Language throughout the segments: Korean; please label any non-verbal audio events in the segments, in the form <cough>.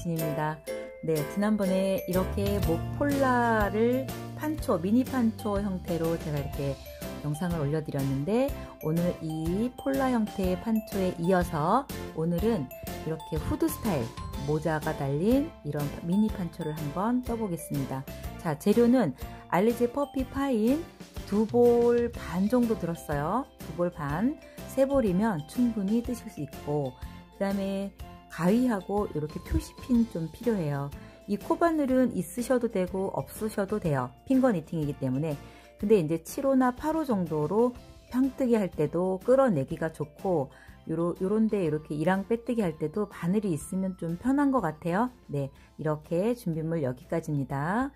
진입니다. 네, 지난번에 이렇게 모폴라를 판초, 미니 판초 형태로 제가 이렇게 영상을 올려드렸는데 오늘 이 폴라 형태의 판초에 이어서 오늘은 이렇게 후드 스타일 모자가 달린 이런 미니 판초를 한번 떠보겠습니다. 자, 재료는 알리지 퍼피 파인 두 볼 반 정도 들었어요. 두 볼 반. 세 볼이면 충분히 뜨실 수 있고 그 다음에 가위하고 이렇게 표시핀 좀 필요해요. 이 코바늘은 있으셔도 되고 없으셔도 돼요. 핑거 니팅이기 때문에. 근데 이제 7호나 8호 정도로 평뜨기 할 때도 끌어내기가 좋고 요런, 요런데 이렇게 이랑 빼뜨기 할 때도 바늘이 있으면 좀 편한 것 같아요. 네, 이렇게 준비물 여기까지입니다.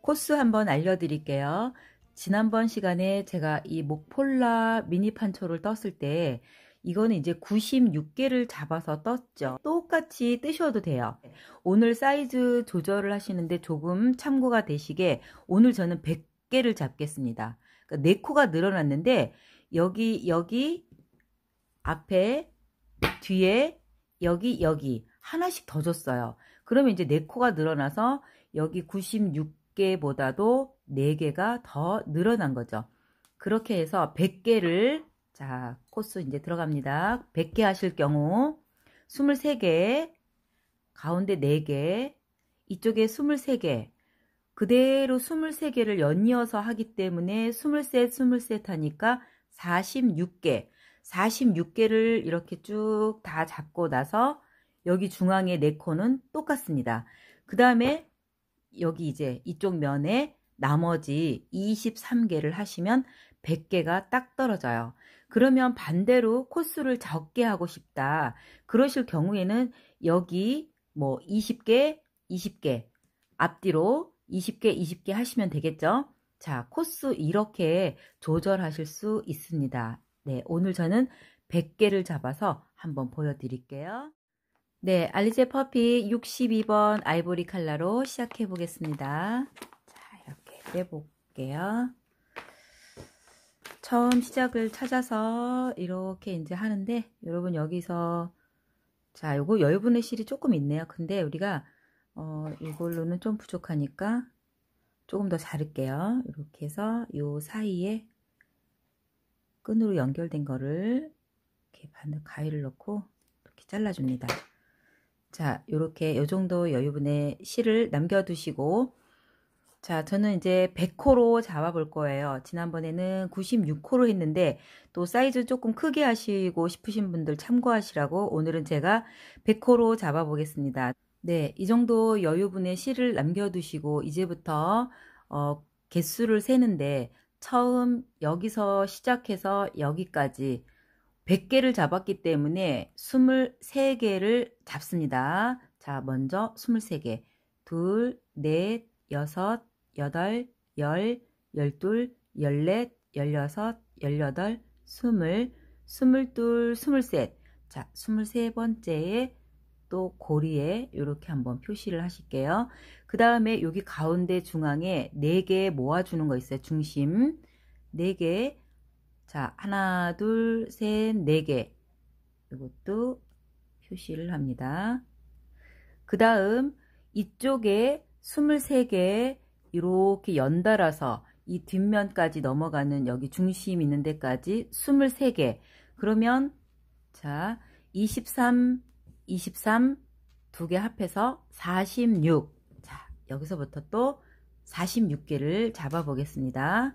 코스 한번 알려드릴게요. 지난번 시간에 제가 이 목폴라 미니 판초를 떴을 때 이거는 이제 96개를 잡아서 떴죠. 똑같이 뜨셔도 돼요. 오늘 사이즈 조절을 하시는데 조금 참고가 되시게 오늘 저는 100개를 잡겠습니다. 그러니까 4코가 늘어났는데 여기 여기 앞에 뒤에 여기 여기 하나씩 더 줬어요. 그러면 이제 4코가 늘어나서 여기 96개보다도 4개가 더 늘어난 거죠. 그렇게 해서 100개를 자, 코스 이제 들어갑니다. 100개 하실 경우 23개, 가운데 4개, 이쪽에 23개, 그대로 23개를 연이어서 하기 때문에 23, 23 하니까 46개, 46개를 이렇게 쭉 다 잡고 나서 여기 중앙에 4코는 똑같습니다. 그 다음에 여기 이제 이쪽 면에 나머지 23개를 하시면 100개가 딱 떨어져요. 그러면 반대로 코스를 적게 하고 싶다. 그러실 경우에는 여기 뭐 20개, 20개 앞뒤로 20개, 20개 하시면 되겠죠? 자, 코스 이렇게 조절하실 수 있습니다. 네, 오늘 저는 100개를 잡아서 한번 보여드릴게요. 네, 알리제 퍼피 62번 아이보리 칼라로 시작해 보겠습니다. 자, 이렇게 빼볼게요. 처음 시작을 찾아서 이렇게 이제 하는데 여러분 여기서 자 요거 열분의 실이 조금 있네요 근데 우리가 어 이걸로는 좀 부족하니까 조금 더 자를게요 이렇게 해서 요 사이에 끈으로 연결된 거를 이렇게 바늘 가위를 넣고 이렇게 잘라줍니다 자 요렇게 요정도 여유분의 실을 남겨두시고 자, 저는 이제 100호로 잡아볼 거예요. 지난번에는 96호로 했는데 또 사이즈 조금 크게 하시고 싶으신 분들 참고하시라고 오늘은 제가 100호로 잡아보겠습니다. 네, 이 정도 여유분의 실을 남겨두시고 이제부터 어, 개수를 세는데 처음 여기서 시작해서 여기까지 100개를 잡았기 때문에 23개를 잡습니다. 자, 먼저 23개, 둘, 넷, 여섯, 여덟, 열, 열둘, 열넷, 열여섯, 열여덟, 스물, 스물둘, 스물셋. 자, 스물세 번째에 또 고리에 이렇게 한번 표시를 하실게요. 그 다음에 여기 가운데 중앙에 네 개 모아주는 거 있어요. 중심. 네 개. 자, 하나, 둘, 셋, 네 개. 이것도 표시를 합니다. 그 다음 이쪽에 23개 이렇게 연달아서 이 뒷면까지 넘어가는 여기 중심 있는 데까지 23개 그러면 자 23, 23두개 합해서 46 자, 여기서부터 또 46개를 잡아 보겠습니다.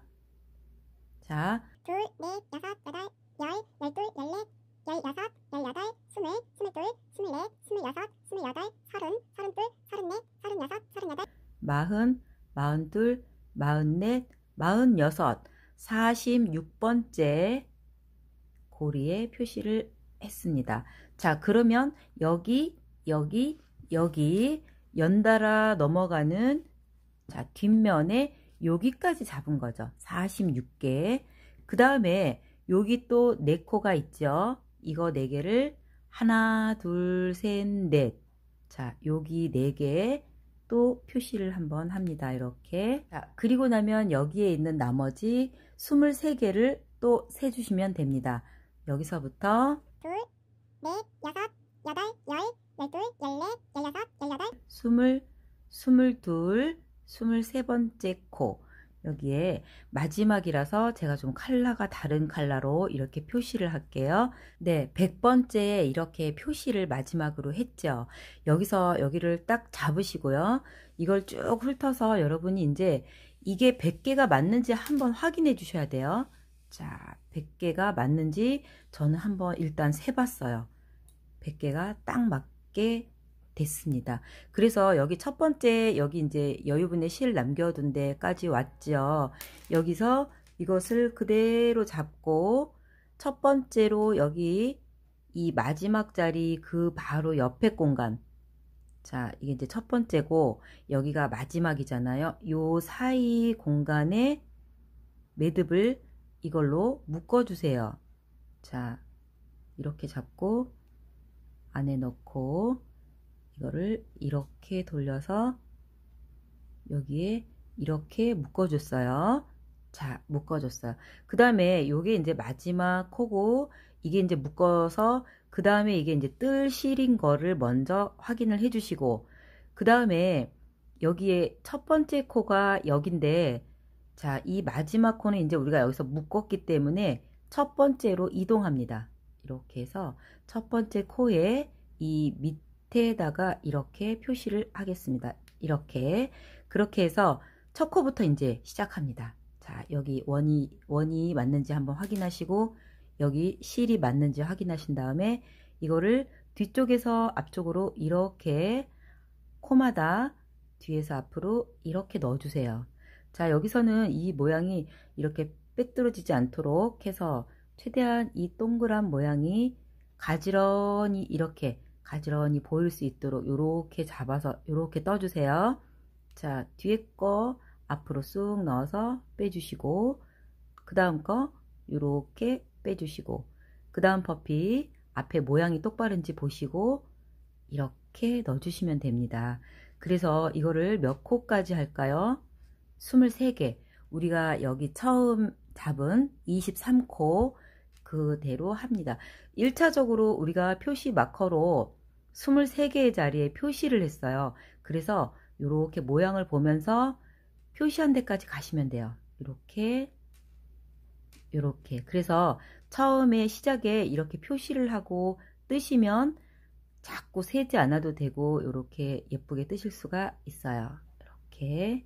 자, 둘, 넷, 여섯, 여덟, 열, 열둘, 열 열여섯, 열여덟, 스물, 스물둘, 스물넷, 스물여섯, 스물여덟, 서른, 서른둘, 서른넷, 서른여섯, 서른여덟 마흔, 마흔둘, 마흔넷, 마흔여섯, 사십육 번째 고리에 표시를 했습니다. 자 그러면 여기, 여기, 여기 연달아 넘어가는 자 뒷면에 여기까지 잡은 거죠. 사십육 개그 다음에 여기 또 네코가 있죠. 이거 4개를 하나, 둘, 셋, 넷. 자, 여기 4개 또 표시를 한번 합니다. 이렇게. 자, 그리고 나면 여기에 있는 나머지 23개를 또 세주시면 됩니다. 여기서부터 둘, 넷, 여섯, 여덟, 열, 열둘, 열넷, 열여섯, 열여덟 스물, 스물둘, 스물세 번째 코 여기에 마지막이라서 제가 좀 칼라가 다른 칼라로 이렇게 표시를 할게요. 네, 1 0 0번째 이렇게 표시를 마지막으로 했죠. 여기서 여기를 딱 잡으시고요. 이걸 쭉 훑어서 여러분이 이제 이게 100개가 맞는지 한번 확인해 주셔야 돼요. 자, 100개가 맞는지 저는 한번 일단 세봤어요. 100개가 딱 맞게 됐습니다. 그래서 여기 첫 번째 여기 이제 여유분의 실 남겨둔 데까지 왔죠. 여기서 이것을 그대로 잡고 첫 번째로 여기 이 마지막 자리 그 바로 옆에 공간 자 이게 이제 첫 번째고 여기가 마지막이잖아요. 요 사이 공간에 매듭을 이걸로 묶어주세요. 자 이렇게 잡고 안에 넣고 이거를 이렇게 돌려서 여기에 이렇게 묶어줬어요. 자, 묶어줬어요. 그 다음에 요게 이제 마지막 코고 이게 이제 묶어서 그 다음에 이게 이제 뜰 실인 거를 먼저 확인을 해주시고 그 다음에 여기에 첫 번째 코가 여긴데 자, 이 마지막 코는 이제 우리가 여기서 묶었기 때문에 첫 번째로 이동합니다. 이렇게 해서 첫 번째 코에 이밑 밑에다가 이렇게 표시를 하겠습니다. 이렇게 그렇게 해서 첫 코부터 이제 시작합니다. 자 여기 원이 원이 맞는지 한번 확인하시고 여기 실이 맞는지 확인하신 다음에 이거를 뒤쪽에서 앞쪽으로 이렇게 코마다 뒤에서 앞으로 이렇게 넣어주세요. 자 여기서는 이 모양이 이렇게 빼뚤어지지 않도록 해서 최대한 이 동그란 모양이 가지런히 이렇게 가지런히 보일 수 있도록 이렇게 잡아서 이렇게 떠주세요. 자, 뒤에 거 앞으로 쑥 넣어서 빼주시고 그 다음 거이렇게 빼주시고 그 다음 퍼피 앞에 모양이 똑바른지 보시고 이렇게 넣어주시면 됩니다. 그래서 이거를 몇 코까지 할까요? 23개 우리가 여기 처음 잡은 23코 그대로 합니다. 1차적으로 우리가 표시 마커로 23개의 자리에 표시를 했어요. 그래서 이렇게 모양을 보면서 표시한 데까지 가시면 돼요. 이렇게 이렇게 그래서 처음에 시작에 이렇게 표시를 하고 뜨시면 자꾸 세지 않아도 되고 이렇게 예쁘게 뜨실 수가 있어요. 이렇게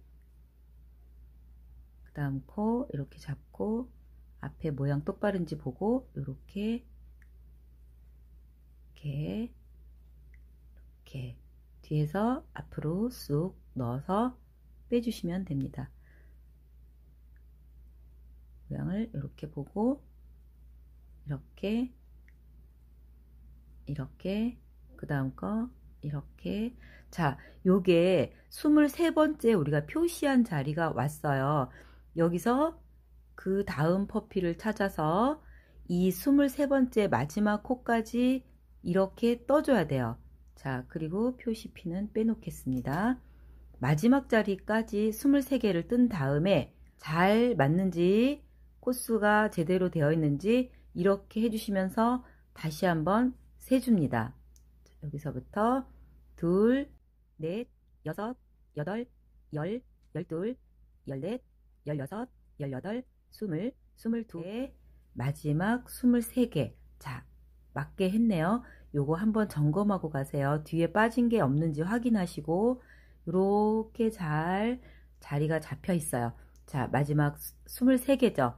그 다음 코 이렇게 잡고 앞에 모양 똑바른지 보고 이렇게 이렇게 이렇게 뒤에서 앞으로 쑥 넣어서 빼주시면 됩니다. 모양을 이렇게 보고 이렇게 이렇게 그 다음 거 이렇게 자 요게 23번째 우리가 표시한 자리가 왔어요. 여기서 그 다음 퍼피를 찾아서 이 23번째 마지막 코까지 이렇게 떠줘야 돼요. 자, 그리고 표시피는 빼놓겠습니다. 마지막 자리까지 23개를 뜬 다음에 잘 맞는지 코스가 제대로 되어 있는지 이렇게 해주시면서 다시 한번 세줍니다. 여기서부터 둘, 넷, 여섯, 여덟, 열, 열둘, 열넷, 열여섯, 열여덟, 20, 22개, 마지막 23개. 자, 맞게 했네요. 요거 한번 점검하고 가세요. 뒤에 빠진 게 없는지 확인하시고 이렇게 잘 자리가 잡혀 있어요. 자, 마지막 23개죠.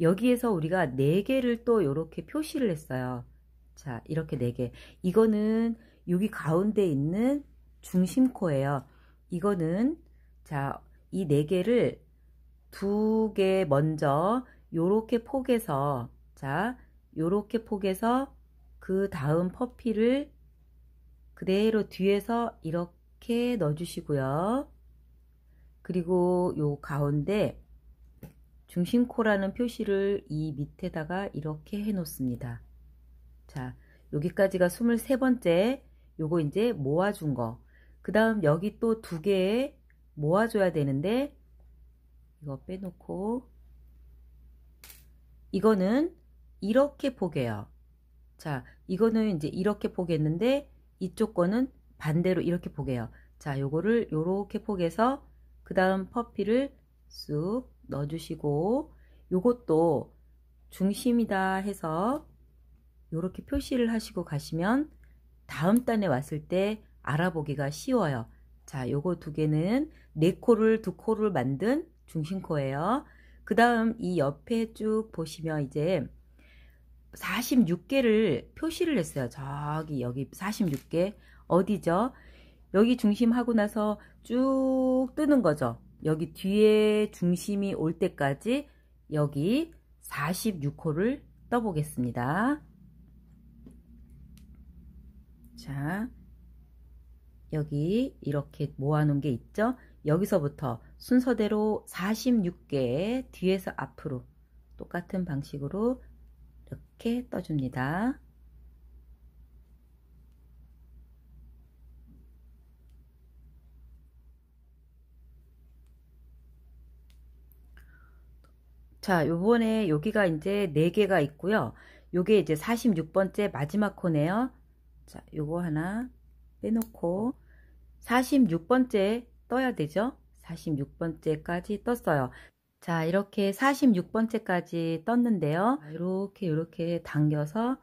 여기에서 우리가 4개를 또이렇게 표시를 했어요. 자, 이렇게 4개. 이거는 여기 가운데 있는 중심코예요. 이거는 자, 이 4개를 두개 먼저 요렇게 폭에서 자 요렇게 폭에서 그 다음 퍼피를 그대로 뒤에서 이렇게 넣어 주시고요 그리고 요 가운데 중심코라는 표시를 이 밑에다가 이렇게 해 놓습니다 자 여기까지가 23번째 요거 이제 모아준 거그 다음 여기 또 두 개 모아줘야 되는데 이거 빼놓고 이거는 이렇게 포개요. 자, 이거는 이제 이렇게 포개는데 이쪽 거는 반대로 이렇게 포개요. 자, 요거를 요렇게 포개서 그 다음 퍼피를 쑥 넣어주시고 요것도 중심이다 해서 요렇게 표시를 하시고 가시면 다음 단에 왔을 때 알아보기가 쉬워요. 자, 요거 두 개는 네 코를 두 코를 만든 중심코예요. 그 다음 이 옆에 쭉 보시면 이제 46개를 표시를 했어요. 저기 여기 46개 어디죠? 여기 중심하고 나서 쭉 뜨는 거죠. 여기 뒤에 중심이 올 때까지 여기 46호를 떠보겠습니다. 자, 여기 이렇게 모아놓은 게 있죠? 여기서부터 순서대로 46개 뒤에서 앞으로 똑같은 방식으로 이렇게 떠줍니다. 자, 요번에 여기가 이제 4개가 있고요. 요게 이제 46번째 마지막 코네요. 자, 요거 하나 빼놓고 46번째 떠야 되죠? 46번째까지 떴어요. 자, 이렇게 46번째까지 떴는데요. 이렇게 이렇게 당겨서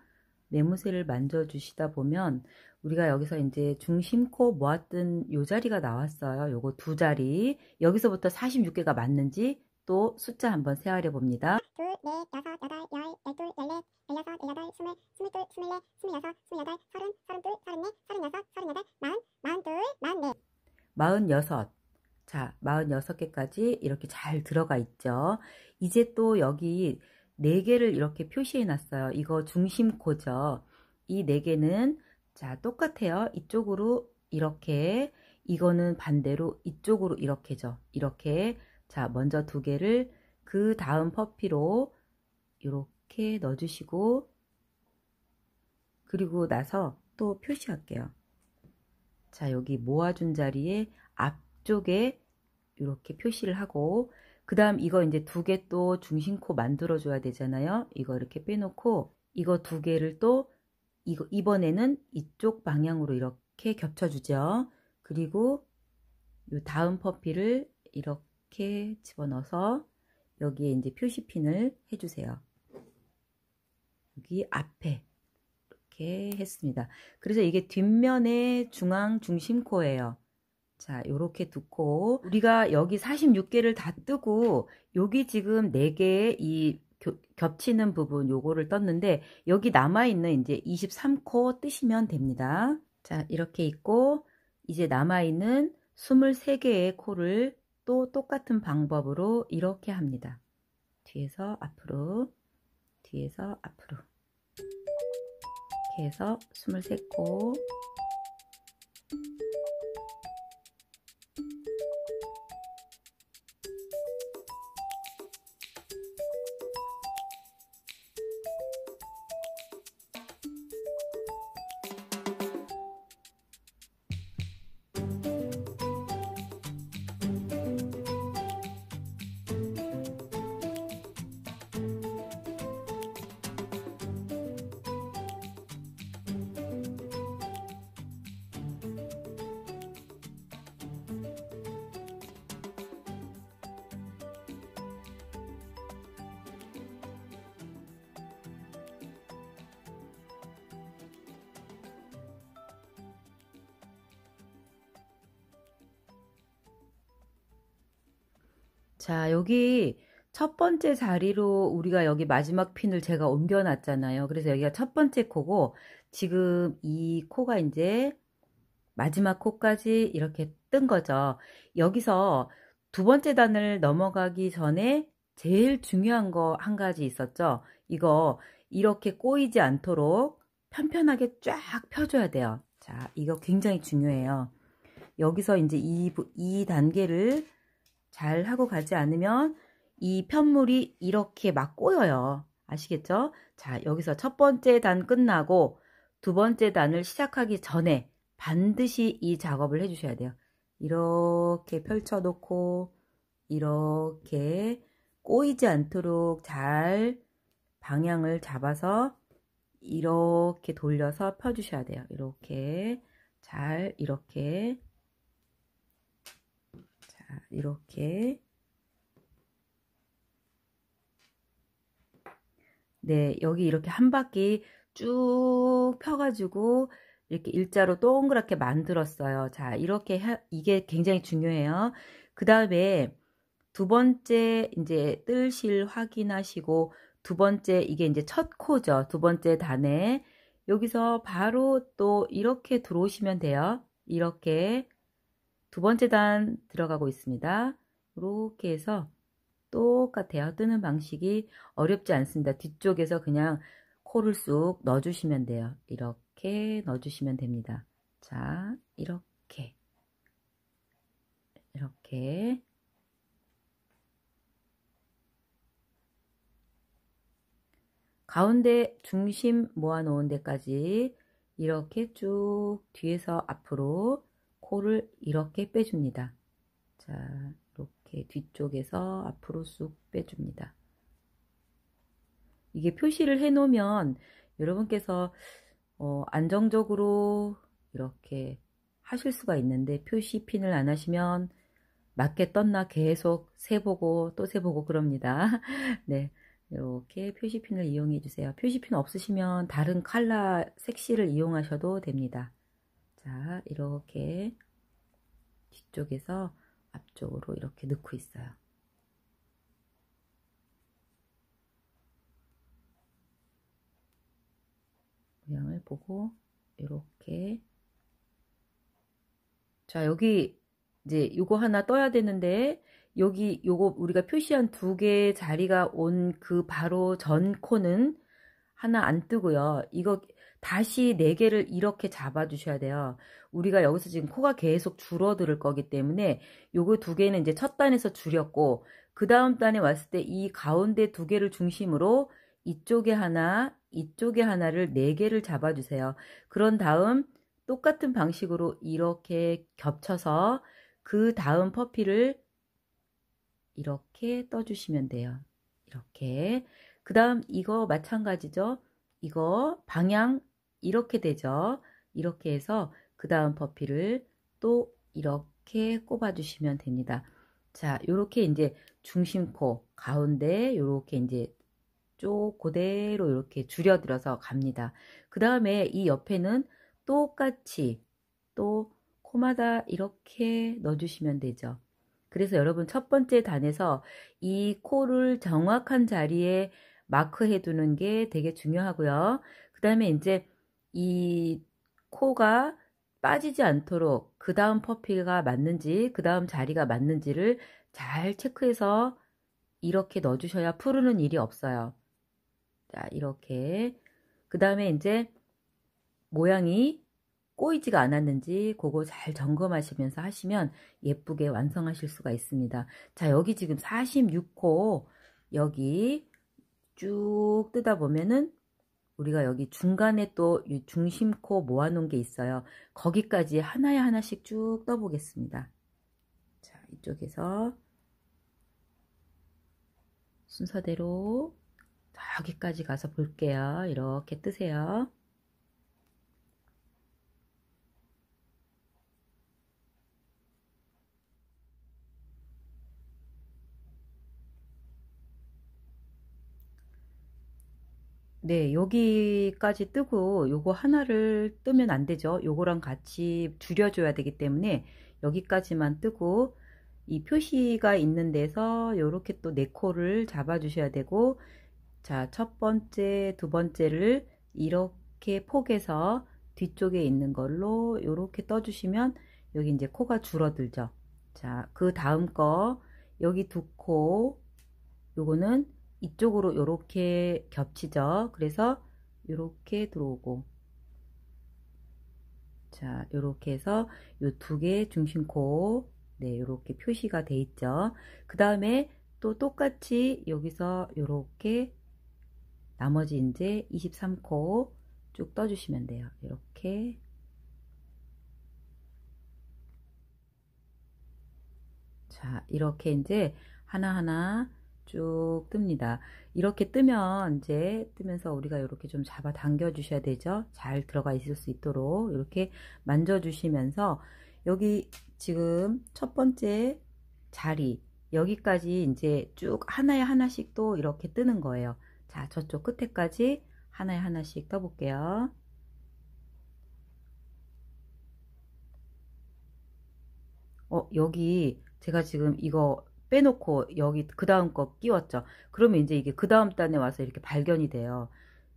메모새를 만져주시다 보면 우리가 여기서 이제 중심코 모았던 요 자리가 나왔어요. 요거 두 자리. 여기서부터 46개가 맞는지 또 숫자 한번 세아려 봅니다. 둘, 넷, 여섯, 여덟, 열, 열둘, 열넷, 열여섯, 열여덟, 스물, 스물둘, 스물넷, 스물여섯, 스물여덟, 서른, 서른둘, 서른넷, 서른여섯, 서른여덟, 마흔, 마흔둘, 마흔넷. 네. 마흔여섯. 자, 46개까지 이렇게 잘 들어가 있죠. 이제 또 여기 4개를 이렇게 표시해 놨어요. 이거 중심코죠. 이 4개는 자, 똑같아요. 이쪽으로 이렇게 이거는 반대로 이쪽으로 이렇게죠. 이렇게 자, 먼저 2 개를 그 다음 퍼피로 이렇게 넣어 주시고 그리고 나서 또 표시할게요. 자, 여기 모아준 자리에 앞 앞쪽에 이렇게 표시를 하고 그 다음 이거 이제 두 개 또 중심코 만들어 줘야 되잖아요 이거 이렇게 빼놓고 이거 두 개를 또 이거 이번에는 이쪽 방향으로 이렇게 겹쳐 주죠 그리고 요 다음 퍼피를 이렇게 집어넣어서 여기에 이제 표시핀을 해주세요 여기 앞에 이렇게 했습니다 그래서 이게 뒷면에 중앙 중심코예요 자, 요렇게 두고 우리가 여기 46개를 다 뜨고 여기 지금 4개의 이 겹치는 부분 요거를 떴는데 여기 남아있는 이제 23코 뜨시면 됩니다. 자, 이렇게 있고 이제 남아있는 23개의 코를 또 똑같은 방법으로 이렇게 합니다. 뒤에서 앞으로 뒤에서 앞으로 이렇게 해서 23코 번째 자리로 우리가 여기 마지막 핀을 제가 옮겨놨잖아요. 그래서 여기가 첫 번째 코고 지금 이 코가 이제 마지막 코까지 이렇게 뜬 거죠. 여기서 두 번째 단을 넘어가기 전에 제일 중요한 거 한 가지 있었죠. 이거 이렇게 꼬이지 않도록 편편하게 쫙 펴줘야 돼요. 자, 이거 굉장히 중요해요. 여기서 이제 이, 이 단계를 잘 하고 가지 않으면 이 편물이 이렇게 막 꼬여요. 아시겠죠? 자, 여기서 첫 번째 단 끝나고 두 번째 단을 시작하기 전에 반드시 이 작업을 해주셔야 돼요. 이렇게 펼쳐놓고 이렇게 꼬이지 않도록 잘 방향을 잡아서 이렇게 돌려서 펴주셔야 돼요. 이렇게 잘 이렇게 자 이렇게 네, 여기 이렇게 한 바퀴 쭉 펴가지고 이렇게 일자로 동그랗게 만들었어요. 자, 이렇게 하, 이게 굉장히 중요해요. 그 다음에 두 번째 이제 뜰 실 확인하시고 두 번째 이게 이제 첫 코죠. 두 번째 단에 여기서 바로 또 이렇게 들어오시면 돼요. 이렇게 두 번째 단 들어가고 있습니다. 이렇게 해서 똑같아요. 뜨는 방식이 어렵지 않습니다. 뒤쪽에서 그냥 코를 쑥 넣어주시면 돼요. 이렇게 넣어주시면 됩니다. 자, 이렇게 이렇게 가운데 중심 모아놓은 데까지 이렇게 쭉 뒤에서 앞으로 코를 이렇게 빼줍니다. 자, 이렇게 뒤쪽에서 앞으로 쑥 빼줍니다. 이게 표시를 해 놓으면 여러분께서 어, 안정적으로 이렇게 하실 수가 있는데 표시 핀을 안 하시면 맞게 떴나 계속 세보고 또 세보고 그럽니다. <laughs> 네. 이렇게 표시핀을 이용해 주세요. 표시핀 없으시면 다른 칼라 색시를 이용하셔도 됩니다. 자, 이렇게 뒤쪽에서 앞쪽으로 이렇게 넣고 있어요. 모양을 보고 이렇게 자 여기 이제 이거 하나 떠야 되는데 여기 요거 우리가 표시한 두 개의 자리가 온 그 바로 전 코는 하나 안 뜨고요. 이거 다시 4개를 이렇게 잡아주셔야 돼요. 우리가 여기서 지금 코가 계속 줄어들 거기 때문에 요거 두 개는 이제 첫 단에서 줄였고 그 다음 단에 왔을 때 이 가운데 두 개를 중심으로 이쪽에 하나, 이쪽에 하나를 4개를 잡아주세요. 그런 다음 똑같은 방식으로 이렇게 겹쳐서 그 다음 퍼피를 이렇게 떠주시면 돼요. 이렇게. 그 다음 이거 마찬가지죠. 이거 방향 이렇게 되죠. 이렇게 해서 그 다음 퍼피를 또 이렇게 꼽아주시면 됩니다. 자, 요렇게 이제 중심코 가운데 요렇게 이제 쪽 그대로 이렇게 줄여들어서 갑니다. 그 다음에 이 옆에는 똑같이 또 코마다 이렇게 넣어주시면 되죠. 그래서 여러분 첫 번째 단에서 이 코를 정확한 자리에 마크해두는 게 되게 중요하고요. 그 다음에 이제 이 코가 빠지지 않도록 그 다음 퍼피가 맞는지 그 다음 자리가 맞는지를 잘 체크해서 이렇게 넣어주셔야 푸르는 일이 없어요. 자 이렇게 그 다음에 이제 모양이 꼬이지가 않았는지 그거 잘 점검하시면서 하시면 예쁘게 완성하실 수가 있습니다. 자 여기 지금 4 6코 여기 쭉 뜨다 보면은 우리가 여기 중간에 또 중심코 모아놓은 게 있어요. 거기까지 하나에 하나씩 쭉 떠보겠습니다. 자, 이쪽에서 순서대로 여기까지 가서 볼게요. 이렇게 뜨세요. 네, 여기까지 뜨고 요거 하나를 뜨면 안 되죠. 요거랑 같이 줄여줘야 되기 때문에 여기까지만 뜨고 이 표시가 있는 데서 요렇게 또 네코를 잡아주셔야 되고 자, 첫 번째, 두 번째를 이렇게 폭에서 뒤쪽에 있는 걸로 요렇게 떠주시면 여기 이제 코가 줄어들죠. 자, 그 다음 거 여기 두 코, 요거는 이쪽으로 이렇게 겹치죠. 그래서 이렇게 들어오고 자, 이렇게 해서 이두 개의 중심코 네, 이렇게 표시가 돼 있죠. 그 다음에 또 똑같이 여기서 이렇게 나머지 이제 23코 쭉 떠주시면 돼요. 이렇게 자, 이렇게 이제 하나하나 쭉 뜹니다. 이렇게 뜨면 이제 뜨면서 우리가 이렇게 좀 잡아 당겨 주셔야 되죠. 잘 들어가 있을 수 있도록 이렇게 만져 주시면서 여기 지금 첫 번째 자리 여기까지 이제 쭉 하나에 하나씩 또 이렇게 뜨는 거예요. 자 저쪽 끝에까지 하나에 하나씩 떠볼게요. 어 여기 제가 지금 이거 빼놓고 여기 그 다음 거 끼웠죠. 그러면 이제 이게 그 다음 단에 와서 이렇게 발견이 돼요.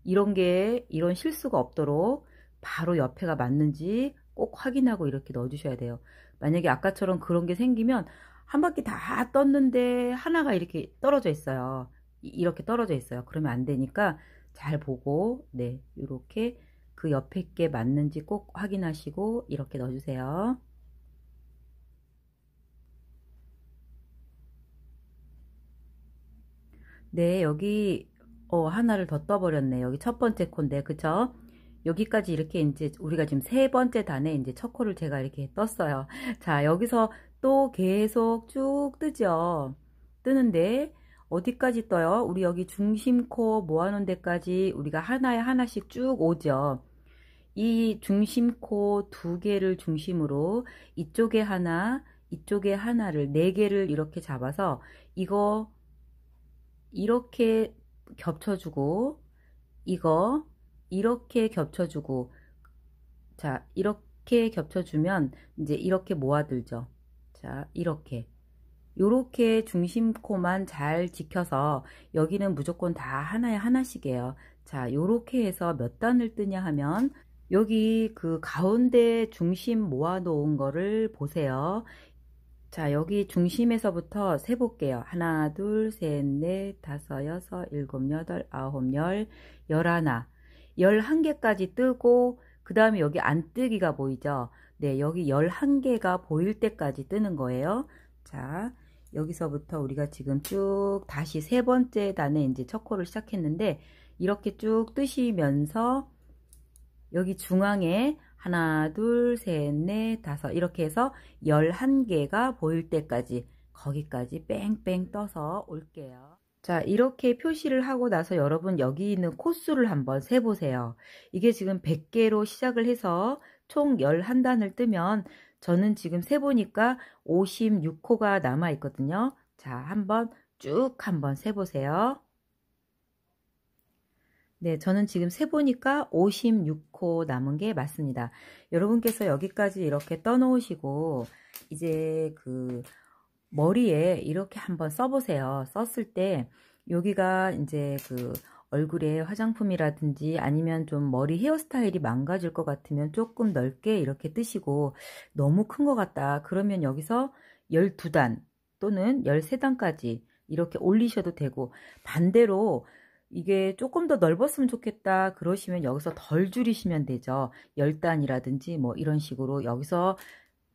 이런 게 이런 실수가 없도록 바로 옆에가 맞는지 꼭 확인하고 이렇게 넣어주셔야 돼요. 만약에 아까처럼 그런 게 생기면 한 바퀴 다 떴는데 하나가 이렇게 떨어져 있어요. 이렇게 떨어져 있어요. 그러면 안 되니까 잘 보고 네 이렇게 그 옆에 게 맞는지 꼭 확인하시고 이렇게 넣어주세요. 네, 여기 어, 하나를 더 떠버렸네. 여기 첫 번째 콘데 그쵸? 여기까지 이렇게 이제 우리가 지금 세 번째 단에 이제 첫 코를 제가 이렇게 떴어요. <laughs> 자, 여기서 또 계속 쭉 뜨죠. 뜨는데 어디까지 떠요? 우리 여기 중심 코 모아놓은 뭐 데까지 우리가 하나에 하나씩 쭉 오죠. 이 중심 코 두 개를 중심으로 이쪽에 하나, 이쪽에 하나를 네 개를 이렇게 잡아서 이거 이렇게 겹쳐주고 이거 이렇게 겹쳐주고 자 이렇게 겹쳐주면 이제 이렇게 모아들죠 자 이렇게 요렇게 중심코만 잘 지켜서 여기는 무조건 다 하나에 하나씩이에요 자 요렇게 해서 몇 단을 뜨냐 하면 여기 그 가운데 중심 모아 놓은 거를 보세요 자 여기 중심에서부터 세 볼게요. 하나 둘셋넷 다섯 여섯 일곱 여덟 아홉 열 열하나 열 한 개까지 뜨고 그 다음에 여기 안 뜨기가 보이죠. 네 여기 열 한 개가 보일 때까지 뜨는 거예요. 자 여기서부터 우리가 지금 쭉 다시 세 번째 단에 이제 첫코를 시작했는데 이렇게 쭉 뜨시면서 여기 중앙에 하나, 둘, 셋, 넷, 다섯 이렇게 해서 11개가 보일 때까지 거기까지 뺑뺑 떠서 올게요. 자 이렇게 표시를 하고 나서 여러분 여기 있는 코수를 한번 세보세요. 이게 지금 100개로 시작을 해서 총 11단을 뜨면 저는 지금 세보니까 5 6코가 남아있거든요. 자 한번 쭉 한번 세보세요. 네, 저는 지금 세보니까 56호 남은 게 맞습니다. 여러분께서 여기까지 이렇게 떠놓으시고 이제 그 머리에 이렇게 한번 써보세요. 썼을 때 여기가 이제 그 얼굴에 화장품이라든지 아니면 좀 머리 헤어스타일이 망가질 것 같으면 조금 넓게 이렇게 뜨시고 너무 큰 것 같다 그러면 여기서 12단 또는 13단까지 이렇게 올리셔도 되고 반대로 이게 조금 더 넓었으면 좋겠다 그러시면 여기서 덜 줄이시면 되죠. 열단이라든지뭐 이런 식으로 여기서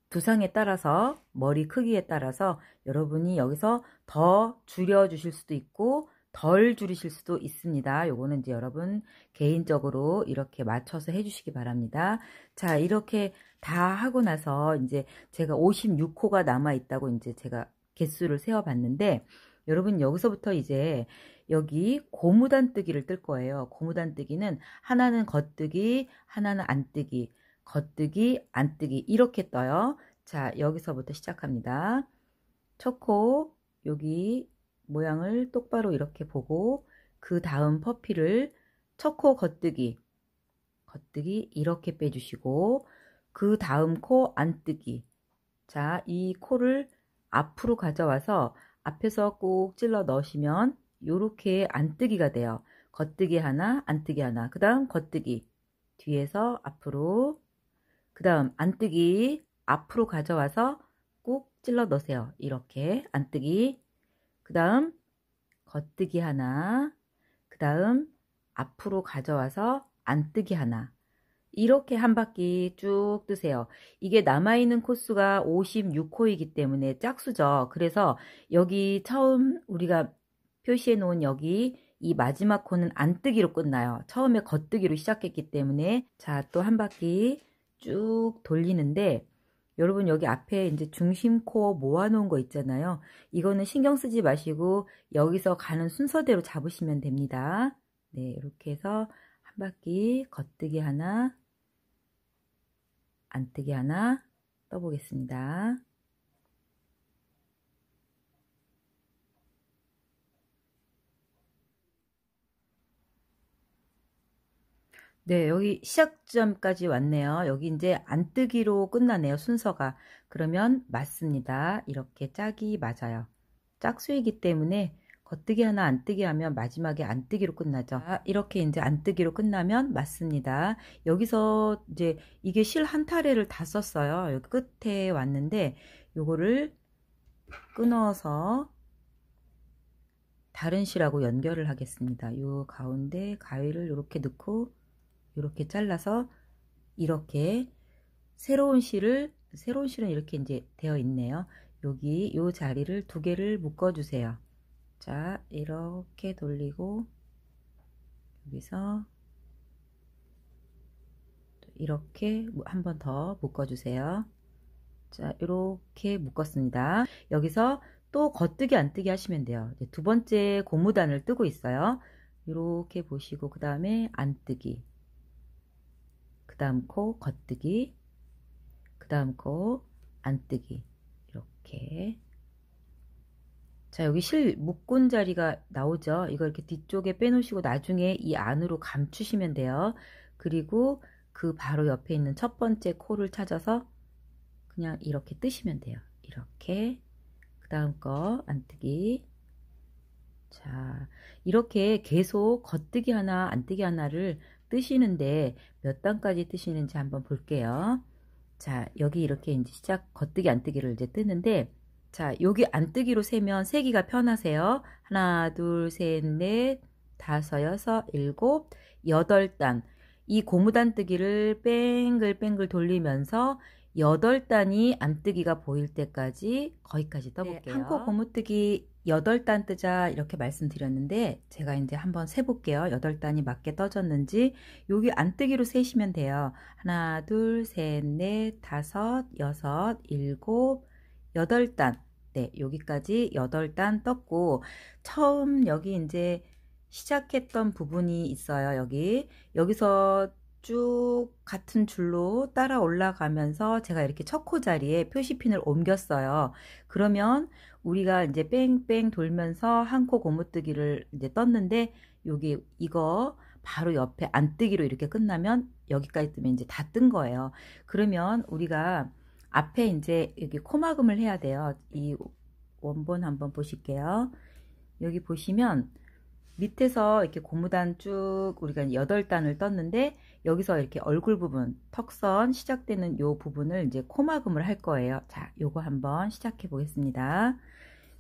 두상에 따라서 머리 크기에 따라서 여러분이 여기서 더 줄여 주실 수도 있고 덜 줄이실 수도 있습니다. 요거는 이제 여러분 개인적으로 이렇게 맞춰서 해주시기 바랍니다. 자 이렇게 다 하고 나서 이제 제가 56호가 남아 있다고 이제 제가 개수를 세어봤는데 여러분 여기서부터 이제 여기 고무단뜨기를 뜰 거예요. 고무단뜨기는 하나는 겉뜨기, 하나는 안뜨기, 겉뜨기, 안뜨기 이렇게 떠요. 자 여기서부터 시작합니다. 첫 코 여기 모양을 똑바로 이렇게 보고 그 다음 퍼피를 첫 코 겉뜨기, 겉뜨기 이렇게 빼주시고 그 다음 코 안뜨기 자 이 코를 앞으로 가져와서 앞에서 꼭 찔러 넣으시면 이렇게 안뜨기가 돼요. 겉뜨기 하나, 안뜨기 하나, 그 다음 겉뜨기, 뒤에서 앞으로, 그 다음 안뜨기, 앞으로 가져와서 꼭 찔러 넣으세요. 이렇게 안뜨기, 그 다음 겉뜨기 하나, 그 다음 앞으로 가져와서 안뜨기 하나, 이렇게 한 바퀴 쭉 뜨세요. 이게 남아있는 코수가 56호이기 때문에 짝수죠. 그래서 여기 처음 우리가 표시해 놓은 여기 이 마지막 코는 안 뜨기로 끝나요. 처음에 겉뜨기로 시작했기 때문에 자 또 한 바퀴 쭉 돌리는데 여러분 여기 앞에 이제 중심 코 모아놓은 거 있잖아요. 이거는 신경 쓰지 마시고 여기서 가는 순서대로 잡으시면 됩니다. 네 이렇게 해서 한 바퀴 겉뜨기 하나 안뜨기 하나 떠보겠습니다. 네, 여기 시작점까지 왔네요. 여기 이제 안뜨기로 끝나네요. 순서가. 그러면 맞습니다. 이렇게 짝이 맞아요. 짝수이기 때문에 겉뜨기 하나 안 뜨기 하면 마지막에 안 뜨기로 끝나죠. 아. 이렇게 이제 안 뜨기로 끝나면 맞습니다. 여기서 이제 이게 실 한 타래를 다 썼어요. 끝에 왔는데 요거를 끊어서 다른 실하고 연결을 하겠습니다. 요 가운데 가위를 이렇게 넣고 이렇게 잘라서 이렇게 새로운 실을 새로운 실은 이렇게 이제 되어 있네요. 여기 요 자리를 두 개를 묶어 주세요. 자, 이렇게 돌리고 여기서 이렇게 한 번 더 묶어주세요. 자, 이렇게 묶었습니다. 여기서 또 겉뜨기 안 뜨기 하시면 돼요. 두 번째 고무단을 뜨고 있어요. 이렇게 보시고 그 다음에 안 뜨기 그 다음 코 겉뜨기 그 다음 코안 뜨기 이렇게 자 여기 실 묶은 자리가 나오죠 이걸 이렇게 뒤쪽에 빼놓으시고 나중에 이 안으로 감추시면 돼요 그리고 그 바로 옆에 있는 첫 번째 코를 찾아서 그냥 이렇게 뜨시면 돼요 이렇게 그 다음 거 안뜨기 자 이렇게 계속 겉뜨기 하나 안뜨기 하나를 뜨시는데 몇 단까지 뜨시는지 한번 볼게요 자 여기 이렇게 이제 시작 겉뜨기 안뜨기를 이제 뜨는데 자, 여기 안뜨기로 세면 세기가 편하세요. 하나, 둘, 셋, 넷, 다섯, 여섯, 일곱, 여덟 단. 이 고무단 뜨기를 뺑글뺑글 돌리면서 여덟 단이 안뜨기가 보일 때까지 거기까지 네, 떠볼게요. 네, 한코 고무뜨기 여덟 단 뜨자 이렇게 말씀드렸는데 제가 이제 한번 세볼게요. 여덟 단이 맞게 떠졌는지 여기 안뜨기로 세시면 돼요. 하나, 둘, 셋, 넷, 다섯, 여섯, 일곱, 8단, 네, 여기까지 8단 떴고, 처음 여기 이제 시작했던 부분이 있어요. 여기. 여기서 쭉 같은 줄로 따라 올라가면서 제가 이렇게 첫 코 자리에 표시핀을 옮겼어요. 그러면 우리가 이제 뺑뺑 돌면서 한 코 고무뜨기를 이제 떴는데 여기 이거 바로 옆에 안뜨기로 이렇게 끝나면 여기까지 뜨면 이제 다 뜬 거예요. 그러면 우리가 앞에 이제 여기 코막음을 해야 돼요. 이 원본 한번 보실게요. 여기 보시면 밑에서 이렇게 고무단 쭉 우리가 8단을 떴는데 여기서 이렇게 얼굴 부분, 턱선 시작되는 요 부분을 이제 코막음을 할 거예요. 자, 요거 한번 시작해 보겠습니다.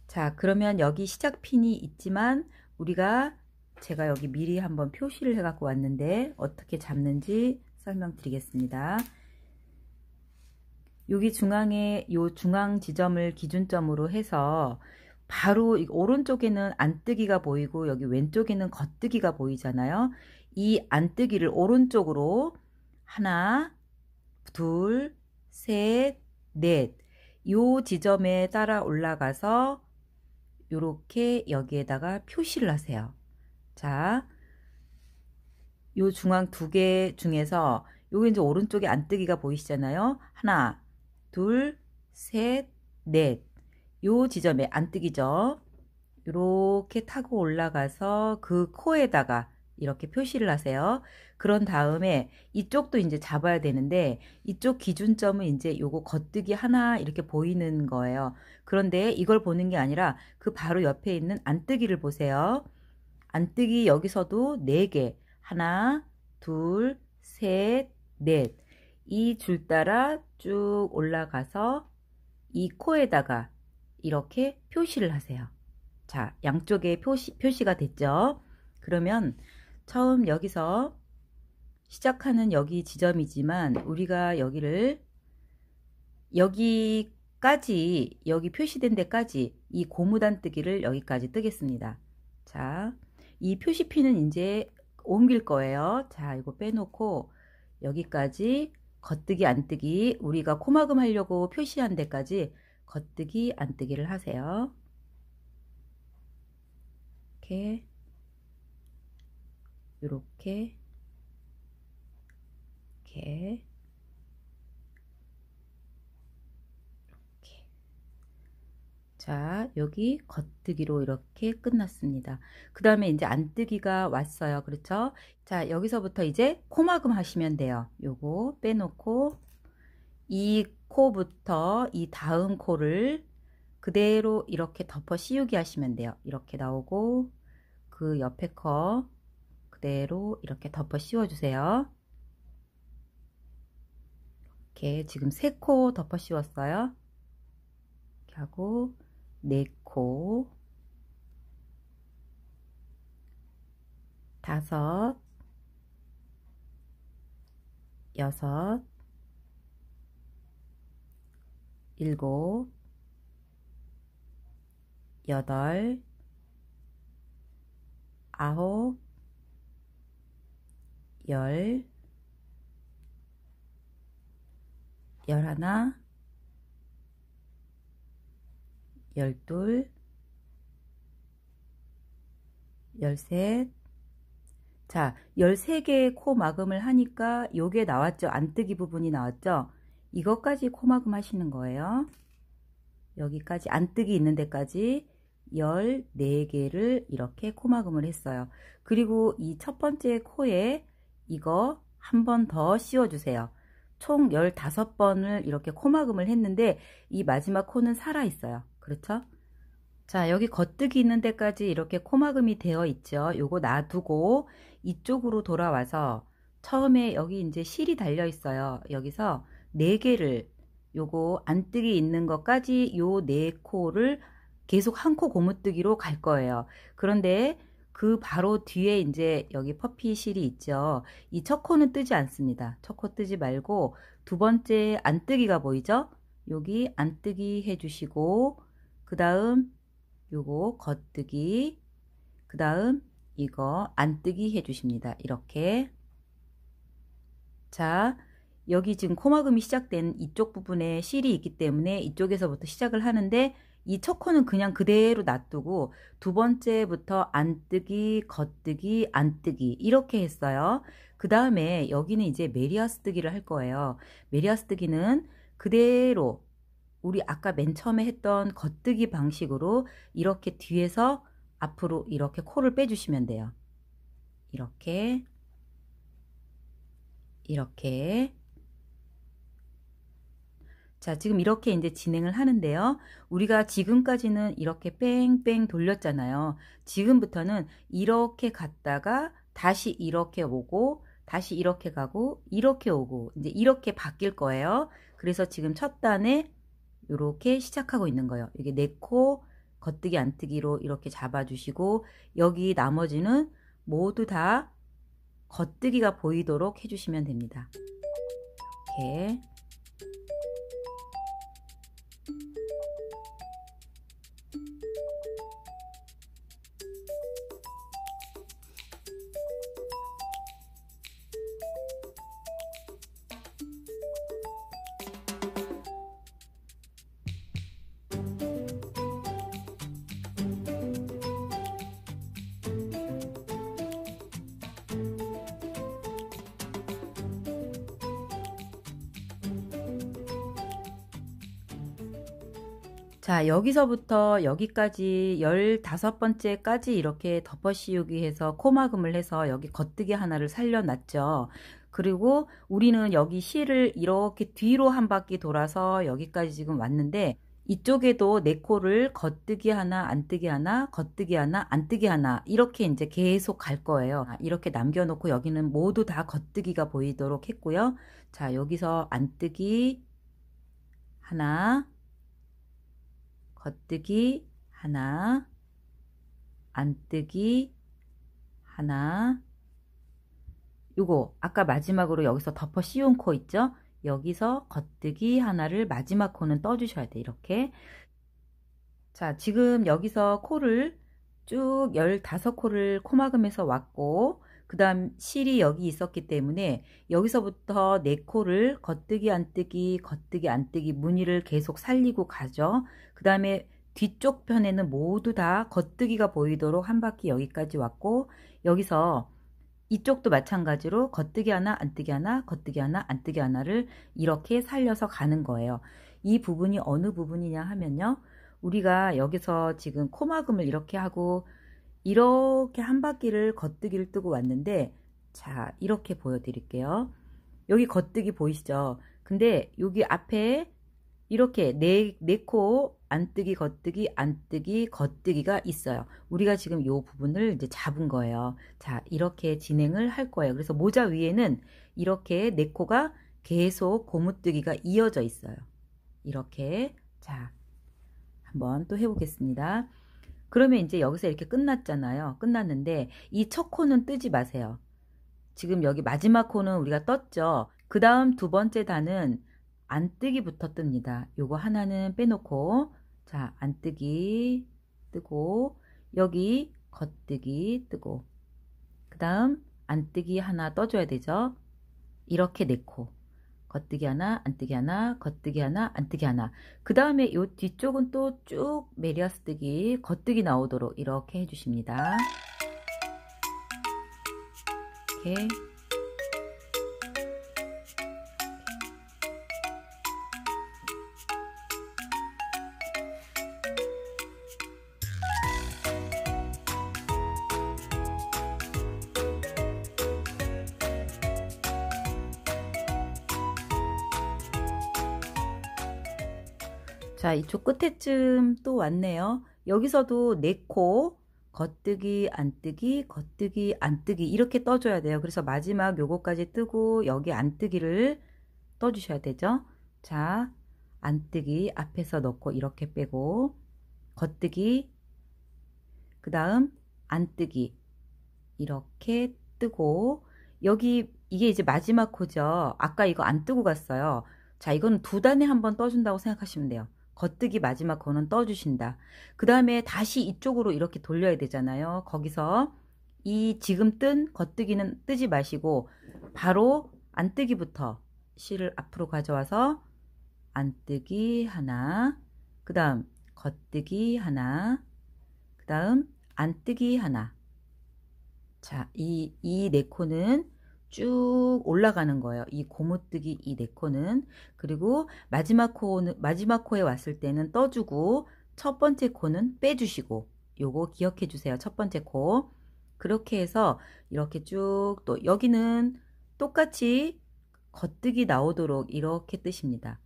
자, 그러면 여기 시작 핀이 있지만 우리가 제가 여기 미리 한번 표시를 해 갖고 왔는데 어떻게 잡는지 설명드리겠습니다. 여기 중앙에 요 중앙 지점을 기준점으로 해서 바로 오른쪽에는 안뜨기가 보이고 여기 왼쪽에는 겉뜨기가 보이잖아요. 이 안뜨기를 오른쪽으로 하나, 둘, 셋, 넷. 요 지점에 따라 올라가서 요렇게 여기에다가 표시를 하세요. 자, 요 중앙 두 개 중에서 요게 이제 오른쪽에 안뜨기가 보이시잖아요. 하나, 둘, 셋, 넷. 요 지점에 안뜨기죠. 이렇게 타고 올라가서 그 코에다가 이렇게 표시를 하세요. 그런 다음에 이쪽도 이제 잡아야 되는데 이쪽 기준점은 이제 요거 겉뜨기 하나 이렇게 보이는 거예요. 그런데 이걸 보는 게 아니라 그 바로 옆에 있는 안뜨기를 보세요. 안뜨기 여기서도 4개 하나 둘셋넷 이줄 따라 쭉 올라가서 이 코에다가 이렇게 표시를 하세요. 자, 양쪽에 표시, 표시가 됐죠? 그러면 처음 여기서 시작하는 여기 지점이지만 우리가 여기를 여기까지 여기 표시된 데까지 이 고무단 뜨기를 여기까지 뜨겠습니다. 자, 이 표시핀은 이제 옮길 거예요. 자, 이거 빼놓고 여기까지 겉뜨기 안뜨기 우리가 코마금 하려고 표시한 데까지 겉뜨기 안뜨기를 하세요. 이렇게 이렇게 이렇게 자 여기 겉뜨기로 이렇게 끝났습니다 그 다음에 이제 안뜨기가 왔어요 그렇죠 자 여기서부터 이제 코막음 하시면 돼요 요거 빼놓고 이 코부터 이 다음 코를 그대로 이렇게 덮어 씌우기 하시면 돼요 이렇게 나오고 그 옆에 커 그대로 이렇게 덮어 씌워 주세요 이렇게 지금 세 코 덮어 씌웠어요 이렇게 하고 네코 다섯 여섯 일곱 여덟 아홉 열 열하나 열둘, 열셋. 자, 13개의 코막음을 하니까 요게 나왔죠. 안뜨기 부분이 나왔죠. 이것까지 코 막음 하시는 거예요. 여기까지 안뜨기 있는 데까지 14개를 이렇게 코막음을 했어요. 그리고 이 첫 번째 코에 이거 한 번 더 씌워주세요. 총 15번을 이렇게 코막음을 했는데 이 마지막 코는 살아있어요. 그렇죠? 자 여기 겉뜨기 있는 데까지 이렇게 코막음이 되어 있죠. 요거 놔두고 이쪽으로 돌아와서 처음에 여기 이제 실이 달려 있어요. 여기서 4개를 요거 안뜨기 있는 것까지 요 4코를 계속 한 코 고무뜨기로 갈 거예요. 그런데 그 바로 뒤에 이제 여기 퍼피 실이 있죠. 이 첫 코는 뜨지 않습니다. 첫 코 뜨지 말고 두 번째 안뜨기가 보이죠? 여기 안뜨기 해주시고 그 다음 요거 겉뜨기 그 다음 이거 안뜨기 해주십니다. 이렇게 자 여기 지금 코막음이 시작된 이쪽 부분에 실이 있기 때문에 이쪽에서부터 시작을 하는데 이 첫 코는 그냥 그대로 놔두고 두 번째부터 안뜨기, 겉뜨기, 안뜨기 이렇게 했어요. 그 다음에 여기는 이제 메리아스 뜨기를 할 거예요. 메리아스 뜨기는 그대로 우리 아까 맨 처음에 했던 겉뜨기 방식으로 이렇게 뒤에서 앞으로 이렇게 코를 빼주시면 돼요. 이렇게 이렇게 자 지금 이렇게 이제 진행을 하는데요 우리가 지금까지는 이렇게 뺑뺑 돌렸잖아요 지금부터는 이렇게 갔다가 다시 이렇게 오고 다시 이렇게 가고 이렇게 오고 이제 이렇게 바뀔 거예요 그래서 지금 첫 단에 이렇게 시작하고 있는 거예요. 이게 네 코 겉뜨기 안뜨기로 이렇게 잡아주시고 여기 나머지는 모두 다 겉뜨기가 보이도록 해주시면 됩니다. 이렇게 여기서부터 여기까지 15번째까지 이렇게 덮어씌우기 해서 코막음을 해서 여기 겉뜨기 하나를 살려놨죠. 그리고 우리는 여기 실을 이렇게 뒤로 한 바퀴 돌아서 여기까지 지금 왔는데 이쪽에도 네 코를 겉뜨기 하나 안뜨기 하나 겉뜨기 하나 안뜨기 하나 이렇게 이제 계속 갈 거예요 아, 이렇게 남겨놓고 여기는 모두 다 겉뜨기가 보이도록 했고요 자 여기서 안뜨기 하나 겉뜨기 하나, 안뜨기 하나, 요거 아까 마지막으로 여기서 덮어 씌운 코 있죠? 여기서 겉뜨기 하나를 마지막 코는 떠주셔야 돼 이렇게 자 지금 여기서 코를 쭉 15코를 코막음에서 왔고 그 다음 실이 여기 있었기 때문에 여기서부터 네 코를 겉뜨기 안뜨기 겉뜨기 안뜨기 무늬를 계속 살리고 가죠. 그 다음에 뒤쪽 편에는 모두 다 겉뜨기가 보이도록 한 바퀴 여기까지 왔고 여기서 이쪽도 마찬가지로 겉뜨기 하나 안뜨기 하나 겉뜨기 하나 안뜨기 하나를 이렇게 살려서 가는 거예요. 이 부분이 어느 부분이냐 하면요. 우리가 여기서 지금 코막음을 이렇게 하고 이렇게 한 바퀴를 겉뜨기를 뜨고 왔는데 자 이렇게 보여드릴게요. 여기 겉뜨기 보이시죠? 근데 여기 앞에 이렇게 네코 네 안뜨기 겉뜨기 안뜨기 겉뜨기가 있어요. 우리가 지금 이 부분을 이제 잡은 거예요. 자 이렇게 진행을 할 거예요. 그래서 모자 위에는 이렇게 네코가 계속 고무뜨기가 이어져 있어요. 이렇게 자 한번 또 해보겠습니다. 그러면 이제 여기서 이렇게 끝났잖아요. 끝났는데 이 첫 코는 뜨지 마세요. 지금 여기 마지막 코는 우리가 떴죠. 그 다음 두 번째 단은 안 뜨기부터 뜹니다. 요거 하나는 빼놓고 자, 안 뜨기 뜨고 여기 겉뜨기 뜨고 그 다음 안 뜨기 하나 떠줘야 되죠. 이렇게 네코 겉뜨기 하나, 안뜨기 하나, 겉뜨기 하나, 안뜨기 하나. 그 다음에 이 뒤쪽은 또 쭉 메리어스 뜨기, 겉뜨기 나오도록 이렇게 해주십니다. 이렇게 이쪽 끝에쯤 또 왔네요. 여기서도 네 코 겉뜨기 안뜨기 겉뜨기 안뜨기 이렇게 떠줘야 돼요. 그래서 마지막 요거까지 뜨고 여기 안뜨기를 떠주셔야 되죠. 자 안뜨기 앞에서 넣고 이렇게 빼고 겉뜨기 그 다음 안뜨기 이렇게 뜨고 여기 이게 이제 마지막 코죠. 아까 이거 안 뜨고 갔어요. 자 이건 두 단에 한 번 떠준다고 생각하시면 돼요. 겉뜨기 마지막 거는 떠주신다. 그 다음에 다시 이쪽으로 이렇게 돌려야 되잖아요. 거기서 이 지금 뜬 겉뜨기는 뜨지 마시고 바로 안뜨기부터 실을 앞으로 가져와서 안뜨기 하나 그 다음 겉뜨기 하나 그 다음 안뜨기 하나 자, 이, 이 네코는 쭉 올라가는 거예요. 이 고무뜨기 이 네 코는 그리고 마지막 코 마지막 코에 왔을 때는 떠주고 첫 번째 코는 빼주시고 요거 기억해 주세요. 첫 번째 코 그렇게 해서 이렇게 쭉 또 여기는 똑같이 겉뜨기 나오도록 이렇게 뜨십니다.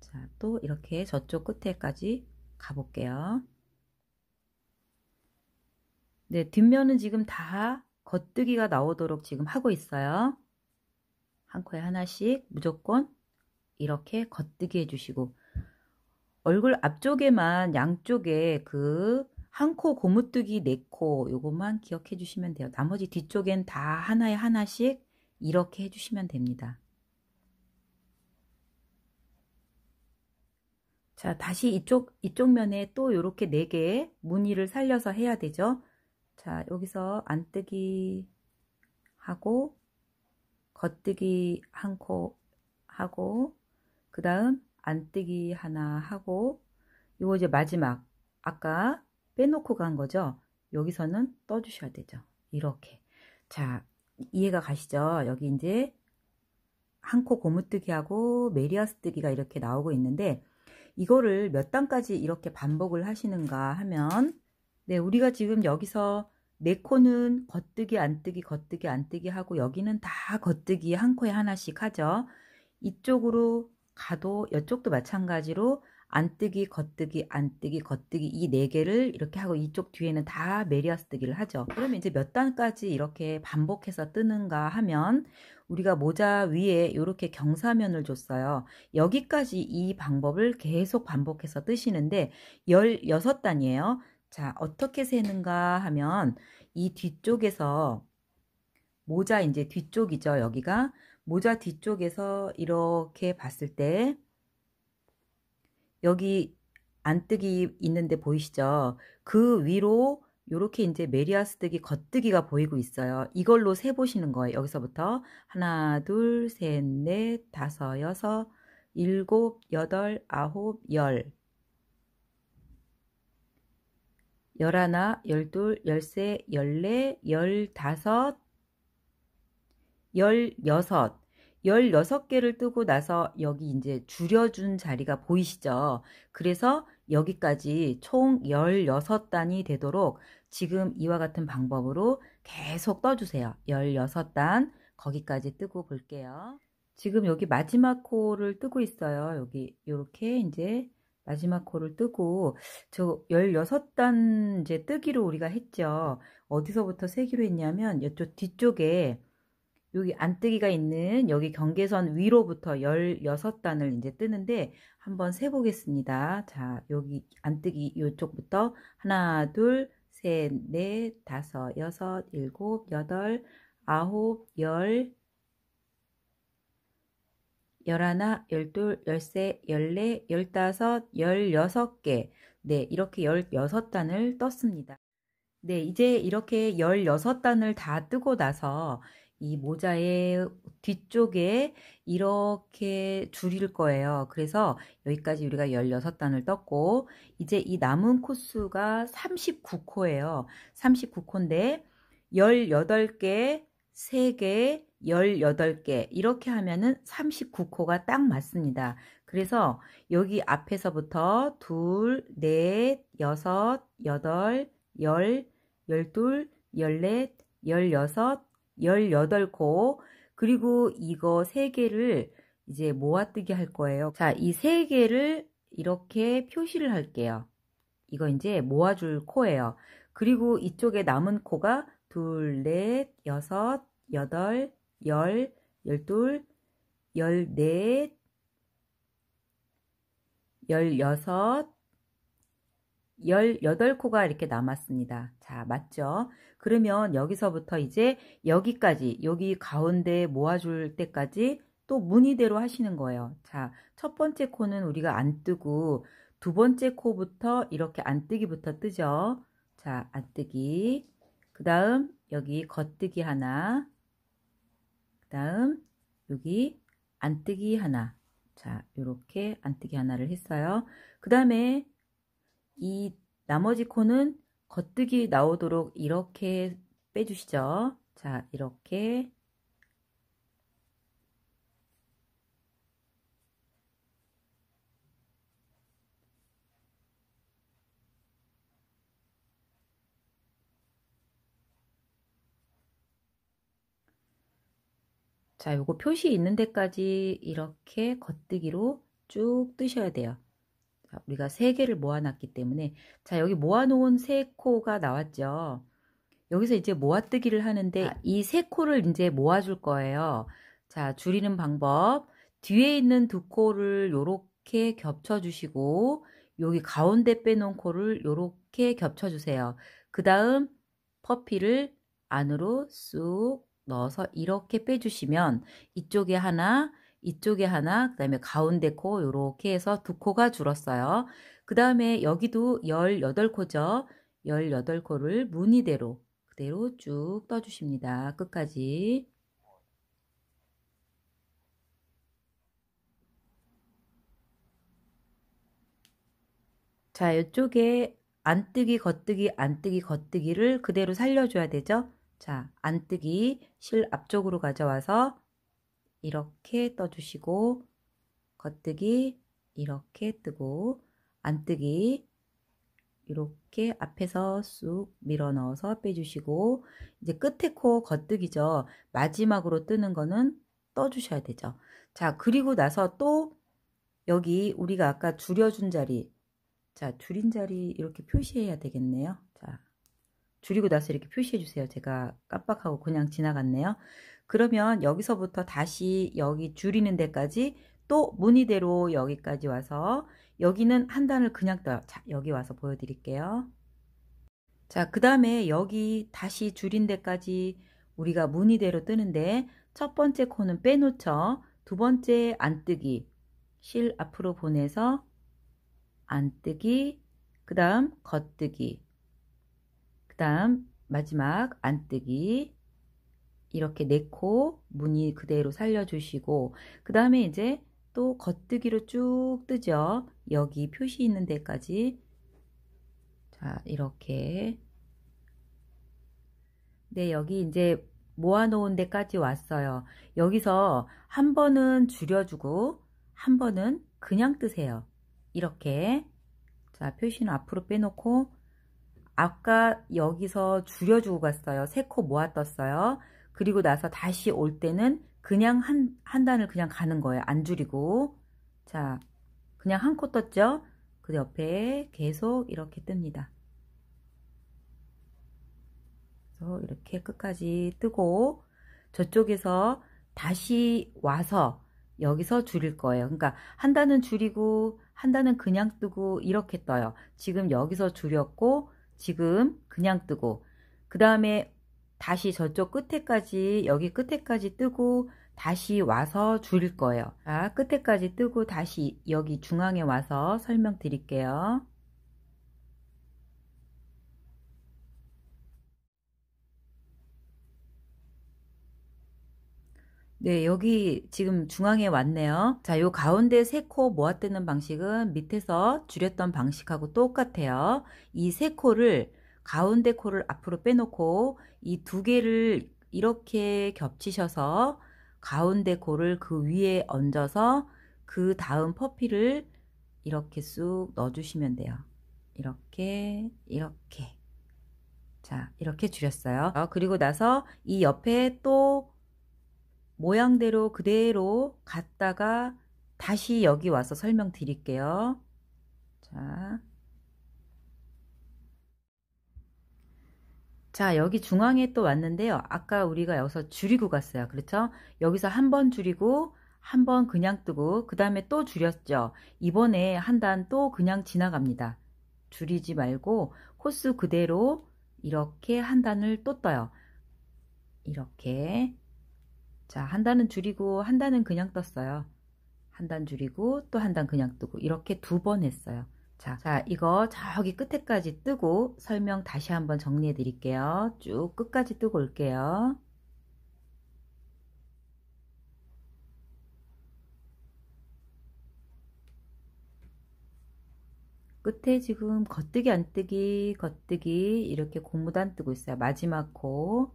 자, 또 이렇게 저쪽 끝에까지 가볼게요. 네, 뒷면은 지금 다 겉뜨기가 나오도록 지금 하고 있어요. 한 코에 하나씩 무조건 이렇게 겉뜨기 해주시고 얼굴 앞쪽에만 양쪽에 그 한 코 고무뜨기 네 코 요것만 기억해 주시면 돼요. 나머지 뒤쪽엔 다 하나에 하나씩 이렇게 해주시면 됩니다. 자 다시 이쪽 이쪽 면에 또 이렇게 네 개의 무늬를 살려서 해야 되죠. 자, 여기서 안뜨기 하고 겉뜨기 한 코 하고 그 다음 안뜨기 하나 하고 이거 이제 마지막 아까 빼놓고 간 거죠 여기서는 떠 주셔야 되죠 이렇게 자 이해가 가시죠 여기 이제 한 코 고무뜨기 하고 메리아스 뜨기가 이렇게 나오고 있는데 이거를 몇 단까지 이렇게 반복을 하시는가 하면 네 우리가 지금 여기서 내 코는 겉뜨기 안 뜨기 겉뜨기 안 뜨기 하고 여기는 다 겉뜨기 한 코에 하나씩 하죠. 이쪽으로 가도 이쪽도 마찬가지로 안 뜨기 겉뜨기 안 뜨기 겉뜨기 이 네 개를 이렇게 하고 이쪽 뒤에는 다 메리아스 뜨기를 하죠. 그러면 이제 몇 단까지 이렇게 반복해서 뜨는가 하면 우리가 모자 위에 이렇게 경사면을 줬어요. 여기까지 이 방법을 계속 반복해서 뜨시는데 16단이에요. 자, 어떻게 세는가 하면 이 뒤쪽에서 모자 이제 뒤쪽이죠. 여기가 모자 뒤쪽에서 이렇게 봤을 때 여기 안뜨기 있는데 보이시죠? 그 위로 이렇게 이제 메리아스뜨기 겉뜨기가 보이고 있어요. 이걸로 세 보시는 거예요. 여기서부터 하나, 둘, 셋, 넷, 다섯, 여섯, 일곱, 여덟, 아홉, 열 열하나, 열둘, 열세, 열네, 열다섯, 열여섯 열여섯 개를 뜨고 나서 여기 이제 줄여준 자리가 보이시죠? 그래서 여기까지 총 열여섯 단이 되도록 지금 이와 같은 방법으로 계속 떠주세요. 열여섯 단 거기까지 뜨고 볼게요. 지금 여기 마지막 코를 뜨고 있어요. 여기 이렇게 이제 마지막 코를 뜨고 저 16단 이제 뜨기로 우리가 했죠. 어디서부터 세기로 했냐면 이쪽 뒤쪽에 여기 안뜨기가 있는 여기 경계선 위로부터 16단을 이제 뜨는데 한번 세 보겠습니다. 자, 여기 안뜨기 이쪽부터 하나, 둘, 셋, 넷, 다섯, 여섯, 일곱, 여덟, 아홉, 열, 열하나, 열둘, 열세, 열네, 열다섯, 열여섯 개. 네, 이렇게 열여섯 단을 떴습니다. 네, 이제 이렇게 열여섯 단을다 뜨고 나서 이 모자의 뒤쪽에 이렇게 줄일 거예요. 그래서 여기까지 우리가 16단을 떴고 이제 이 남은 코수가 39코예요. 39코인데 18개, 3개, 18개 이렇게 하면은 39코가 딱 맞습니다. 그래서 여기 앞에서부터 둘, 넷, 여섯, 여덟, 열, 열둘, 열넷, 열여섯, 열여덟 코 그리고 이거 세개를 이제 모아뜨기 할 거예요. 자, 이 세개를 이렇게 표시를 할게요. 이거 이제 모아줄 코예요. 그리고 이쪽에 남은 코가 둘, 넷, 여섯, 여덟, 열, 열둘, 열넷, 열여섯, 1 8 코가 이렇게 남았습니다. 자, 맞죠? 그러면 여기서부터 이제 여기까지, 여기 가운데 모아줄 때까지 또 무늬대로 하시는 거예요. 자, 첫 번째 코는 우리가 안 뜨고 두 번째 코부터 이렇게 안뜨기부터 뜨죠. 자, 안뜨기. 그 다음 여기 겉뜨기 하나, 그 다음 여기 안뜨기 하나 자 이렇게 안뜨기 하나를 했어요 그 다음에 이 나머지 코는 겉뜨기 나오도록 이렇게 빼주시죠 자 이렇게 자, 요거 표시 있는 데까지 이렇게 겉뜨기로 쭉 뜨셔야 돼요. 자, 우리가 세 개를 모아놨기 때문에 자 여기 모아놓은 세 코가 나왔죠. 여기서 이제 모아뜨기를 하는데 아. 이세 코를 이제 모아줄 거예요. 자 줄이는 방법 뒤에 있는 두 코를 요렇게 겹쳐주시고 여기 가운데 빼놓은 코를 요렇게 겹쳐주세요. 그 다음 퍼피를 안으로 쑥 넣어서 이렇게 빼주시면 이쪽에 하나, 이쪽에 하나, 그 다음에 가운데 코 이렇게 해서 두 코가 줄었어요. 그 다음에 여기도 18코죠. 18코를 무늬대로 그대로 쭉 떠주십니다. 끝까지. 자, 이쪽에 안뜨기, 겉뜨기, 안뜨기, 겉뜨기를 그대로 살려줘야 되죠. 자, 안뜨기 실 앞쪽으로 가져와서 이렇게 떠주시고 겉뜨기 이렇게 뜨고 안뜨기 이렇게 앞에서 쑥 밀어 넣어서 빼주시고 이제 끝에 코 겉뜨기죠. 마지막으로 뜨는 거는 떠주셔야 되죠. 자 그리고 나서 또 여기 우리가 아까 줄여준 자리 자 줄인 자리 이렇게 표시해야 되겠네요. 줄이고 나서 이렇게 표시해 주세요. 제가 깜빡하고 그냥 지나갔네요. 그러면 여기서부터 다시 여기 줄이는 데까지 또 무늬대로 여기까지 와서 여기는 한 단을 그냥 떠요. 자, 여기 와서 보여드릴게요. 자, 그 다음에 여기 다시 줄인 데까지 우리가 무늬대로 뜨는데 첫 번째 코는 빼놓죠. 두 번째 안뜨기, 실 앞으로 보내서 안뜨기, 그 다음 겉뜨기, 그 다음 마지막 안뜨기 이렇게 네 코 무늬 그대로 살려주시고 그 다음에 이제 또 겉뜨기로 쭉 뜨죠. 여기 표시 있는 데까지 자 이렇게 네 여기 이제 모아놓은 데까지 왔어요. 여기서 한 번은 줄여주고 한 번은 그냥 뜨세요. 이렇게 자 표시는 앞으로 빼놓고 아까 여기서 줄여주고 갔어요. 3코 모아 떴어요. 그리고 나서 다시 올 때는 그냥 한, 한 단을 그냥 가는 거예요. 안 줄이고. 자, 그냥 한 코 떴죠? 그 옆에 계속 이렇게 뜹니다. 그래서 이렇게 끝까지 뜨고 저쪽에서 다시 와서 여기서 줄일 거예요. 그러니까 한 단은 줄이고 한 단은 그냥 뜨고 이렇게 떠요. 지금 여기서 줄였고 지금 그냥 뜨고 그 다음에 다시 저쪽 끝에까지 여기 끝에까지 뜨고 다시 와서 줄일 거예요. 자, 끝에까지 뜨고 다시 여기 중앙에 와서 설명드릴게요. 네, 여기 지금 중앙에 왔네요. 자, 요 가운데 세 코 모아뜨는 방식은 밑에서 줄였던 방식하고 똑같아요. 이 세 코를 가운데 코를 앞으로 빼놓고 이 두 개를 이렇게 겹치셔서 가운데 코를 그 위에 얹어서 그 다음 퍼피를 이렇게 쑥 넣어주시면 돼요. 이렇게, 이렇게. 자, 이렇게 줄였어요. 그리고 나서 이 옆에 또 모양대로 그대로 갔다가 다시 여기 와서 설명드릴게요. 자. 자, 여기 중앙에 또 왔는데요. 아까 우리가 여기서 줄이고 갔어요. 그렇죠? 여기서 한번 줄이고 한번 그냥 뜨고 그 다음에 또 줄였죠. 이번에 한 단 또 그냥 지나갑니다. 줄이지 말고 코스 그대로 이렇게 한 단을 또 떠요. 이렇게 자, 한 단은 줄이고 한 단은 그냥 떴어요. 한 단 줄이고 또 한 단 그냥 뜨고 이렇게 두 번 했어요. 자, 자, 이거 저기 끝에까지 뜨고 설명 다시 한번 정리해 드릴게요. 쭉 끝까지 뜨고 올게요. 끝에 지금 겉뜨기 안뜨기 겉뜨기 이렇게 고무단 뜨고 있어요. 마지막 코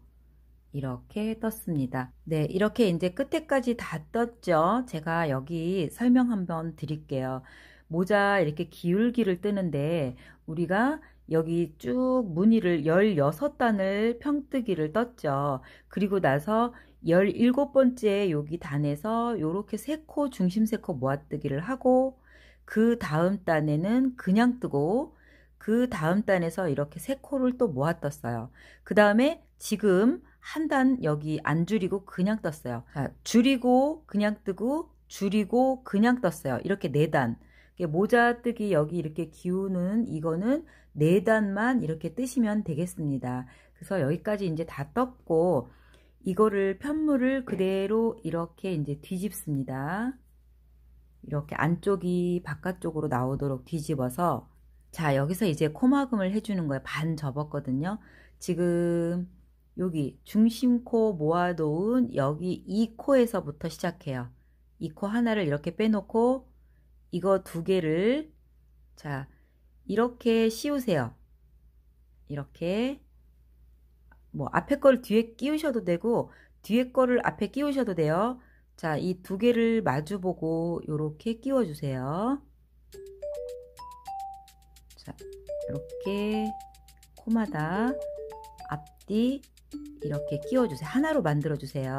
이렇게 떴습니다. 네, 이렇게 이제 끝에까지 다 떴죠. 제가 여기 설명 한번 드릴게요. 모자 이렇게 기울기를 뜨는데 우리가 여기 쭉 무늬를 16단을 평뜨기를 떴죠. 그리고 나서 17번째 여기 단에서 이렇게 3코 중심 3코 모아뜨기를 하고 그 다음 단에는 그냥 뜨고 그 다음 단에서 이렇게 3코를 또 모아떴어요. 그 다음에 지금 한단 여기 안 줄이고 그냥 떴어요. 아. 줄이고 그냥 뜨고 줄이고 그냥 떴어요. 이렇게 네 단. 모자뜨기 여기 이렇게 기우는 이거는 네 단만 이렇게 뜨시면 되겠습니다. 그래서 여기까지 이제 다 떴고 이거를 편물을 그대로 이렇게 이제 뒤집습니다. 이렇게 안쪽이 바깥쪽으로 나오도록 뒤집어서 자 여기서 이제 코막음을 해주는 거예요. 반 접었거든요. 지금 여기 중심코 모아놓은 여기 이 코에서부터 시작해요. 이 코 하나를 이렇게 빼놓고 이거 두 개를 자 이렇게 씌우세요. 이렇게 뭐 앞에 거를 뒤에 끼우셔도 되고 뒤에 거를 앞에 끼우셔도 돼요. 자, 이 두 개를 마주 보고 이렇게 끼워 주세요. 자, 이렇게 코마다 앞뒤 이렇게 끼워주세요. 하나로 만들어주세요.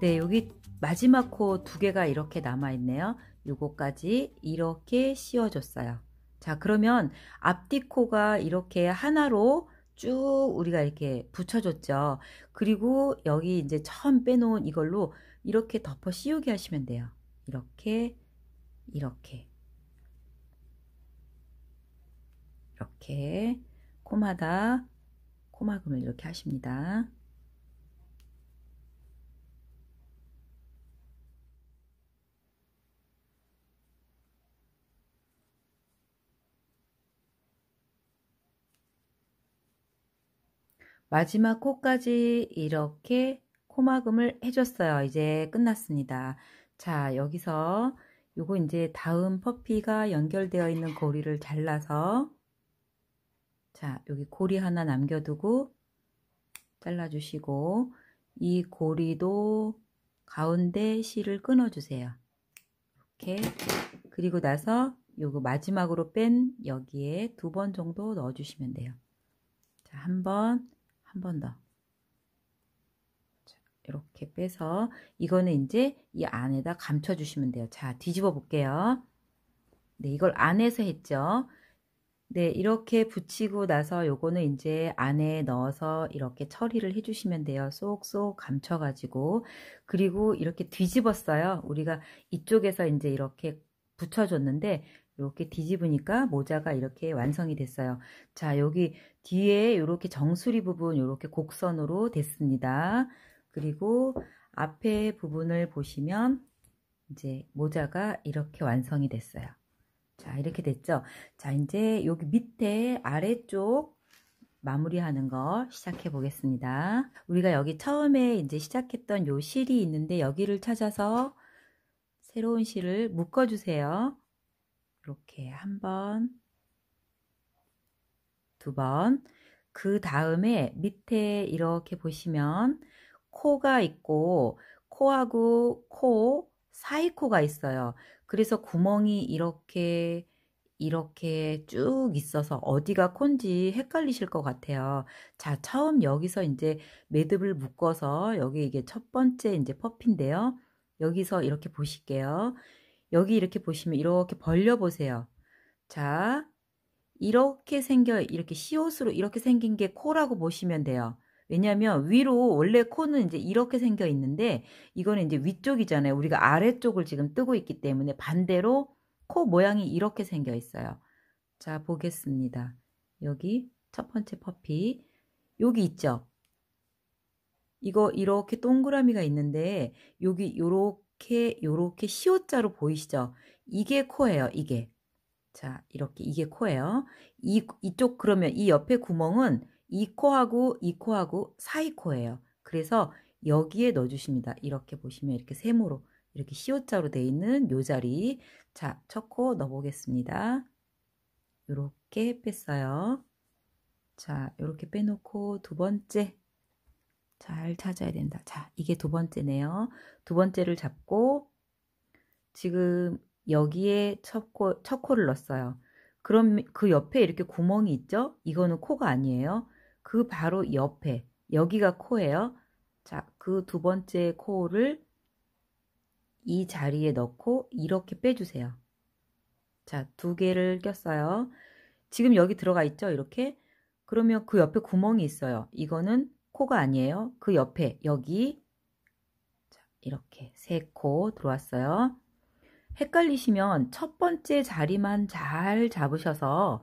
네, 여기 마지막 코 두 개가 이렇게 남아있네요. 요거까지 이렇게 씌워줬어요. 자, 그러면 앞뒤 코가 이렇게 하나로 쭉 우리가 이렇게 붙여줬죠. 그리고 여기 이제 처음 빼놓은 이걸로 이렇게 덮어 씌우게 하시면 돼요. 이렇게, 이렇게. 이렇게 코마다 코막음을 이렇게 하십니다. 마지막 코까지 이렇게 코막음을 해줬어요. 이제 끝났습니다. 자, 여기서 요거 이제 다음 퍼피가 연결되어 있는 고리를 잘라서 자, 여기 고리 하나 남겨두고 잘라주시고 이 고리도 가운데 실을 끊어주세요. 이렇게 그리고 나서 요거 마지막으로 뺀 여기에 두 번 정도 넣어주시면 돼요. 자, 한 번, 한번 더. 자, 이렇게 빼서 이거는 이제 이 안에다 감춰주시면 돼요. 자, 뒤집어 볼게요. 네, 이걸 안에서 했죠. 네, 이렇게 붙이고 나서 요거는 이제 안에 넣어서 이렇게 처리를 해주시면 돼요. 쏙쏙 감춰가지고. 그리고 이렇게 뒤집었어요. 우리가 이쪽에서 이제 이렇게 붙여줬는데 이렇게 뒤집으니까 모자가 이렇게 완성이 됐어요. 자, 여기 뒤에 이렇게 정수리 부분 이렇게 곡선으로 됐습니다. 그리고 앞에 부분을 보시면 이제 모자가 이렇게 완성이 됐어요. 자, 이렇게 됐죠? 자, 이제 여기 밑에 아래쪽 마무리하는 거 시작해 보겠습니다. 우리가 여기 처음에 이제 시작했던 요 실이 있는데 여기를 찾아서 새로운 실을 묶어주세요. 이렇게 한 번, 두 번, 그 다음에 밑에 이렇게 보시면 코가 있고 코하고 코 사이 코가 있어요. 그래서 구멍이 이렇게 이렇게 쭉 있어서 어디가 콘지 헷갈리실 것 같아요. 자, 처음 여기서 이제 매듭을 묶어서 여기 이게 첫 번째 이제 퍼핀데요. 여기서 이렇게 보실게요. 여기 이렇게 보시면 이렇게 벌려보세요. 자, 이렇게 생겨 이렇게 시옷으로 이렇게 생긴 게 코라고 보시면 돼요. 왜냐하면 위로 원래 코는 이제 이렇게 생겨 있는데 이거는 이제 위쪽이잖아요. 우리가 아래쪽을 지금 뜨고 있기 때문에 반대로 코 모양이 이렇게 생겨 있어요. 자 보겠습니다. 여기 첫 번째 퍼피 여기 있죠. 이거 이렇게 동그라미가 있는데 여기 요렇게 이렇게 요렇게 시옷자로 보이시죠? 이게 코예요. 이게. 자, 이렇게 이게 코예요. 이 이쪽 그러면 이 옆에 구멍은 이 코하고 이 코하고 사이 코예요. 그래서 여기에 넣어 주십니다. 이렇게 보시면 이렇게 세모로 이렇게 시옷자로 돼 있는 요 자리. 자, 첫 코 넣어 보겠습니다. 요렇게 뺐어요. 자, 요렇게 빼놓고 두 번째 잘 찾아야 된다. 자, 이게 두 번째네요. 두 번째를 잡고 지금 여기에 첫, 코, 첫 코를 넣었어요. 그럼 그 옆에 이렇게 구멍이 있죠? 이거는 코가 아니에요. 그 바로 옆에 여기가 코예요. 자, 그 두 번째 코를 이 자리에 넣고 이렇게 빼주세요. 자, 두 개를 꼈어요. 지금 여기 들어가 있죠? 이렇게. 그러면 그 옆에 구멍이 있어요. 이거는 코가 아니에요. 그 옆에 여기 이렇게 세 코 들어왔어요. 헷갈리시면 첫 번째 자리만 잘 잡으셔서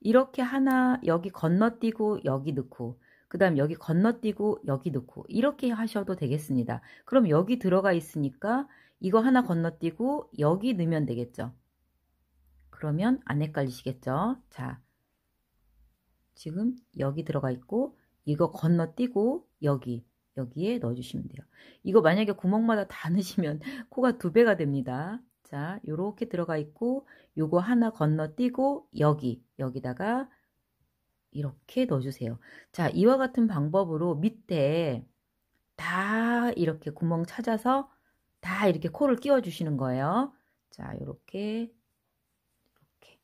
이렇게 하나 여기 건너뛰고 여기 넣고 그 다음 여기 건너뛰고 여기 넣고 이렇게 하셔도 되겠습니다. 그럼 여기 들어가 있으니까 이거 하나 건너뛰고 여기 넣으면 되겠죠. 그러면 안 헷갈리시겠죠. 자, 지금 여기 들어가 있고 이거 건너뛰고 여기 여기에 넣어주시면 돼요. 이거 만약에 구멍마다 다 <laughs> 넣으시면 코가 두 배가 됩니다. 자, 요렇게 들어가 있고 요거 하나 건너뛰고 여기 여기다가 이렇게 넣어주세요. 자, 이와 같은 방법으로 밑에 다 이렇게 구멍 찾아서 다 이렇게 코를 끼워주시는 거예요. 자, 요렇게 이렇게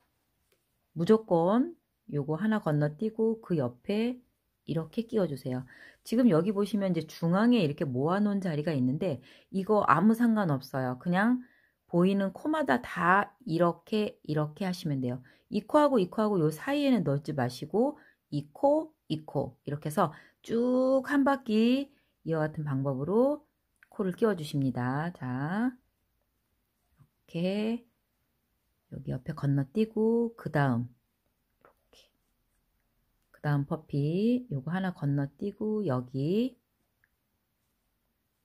무조건 요거 하나 건너뛰고 그 옆에 이렇게 끼워주세요. 지금 여기 보시면 이제 중앙에 이렇게 모아놓은 자리가 있는데 이거 아무 상관없어요. 그냥 보이는 코마다 다 이렇게 이렇게 하시면 돼요. 이 코하고 이 코하고 요 사이에는 넣지 마시고 이 코, 이코 이렇게 해서 쭉 한 바퀴 이와 같은 방법으로 코를 끼워주십니다. 자, 이렇게 여기 옆에 건너뛰고 그 다음 다음 퍼피 요거 하나 건너뛰고 여기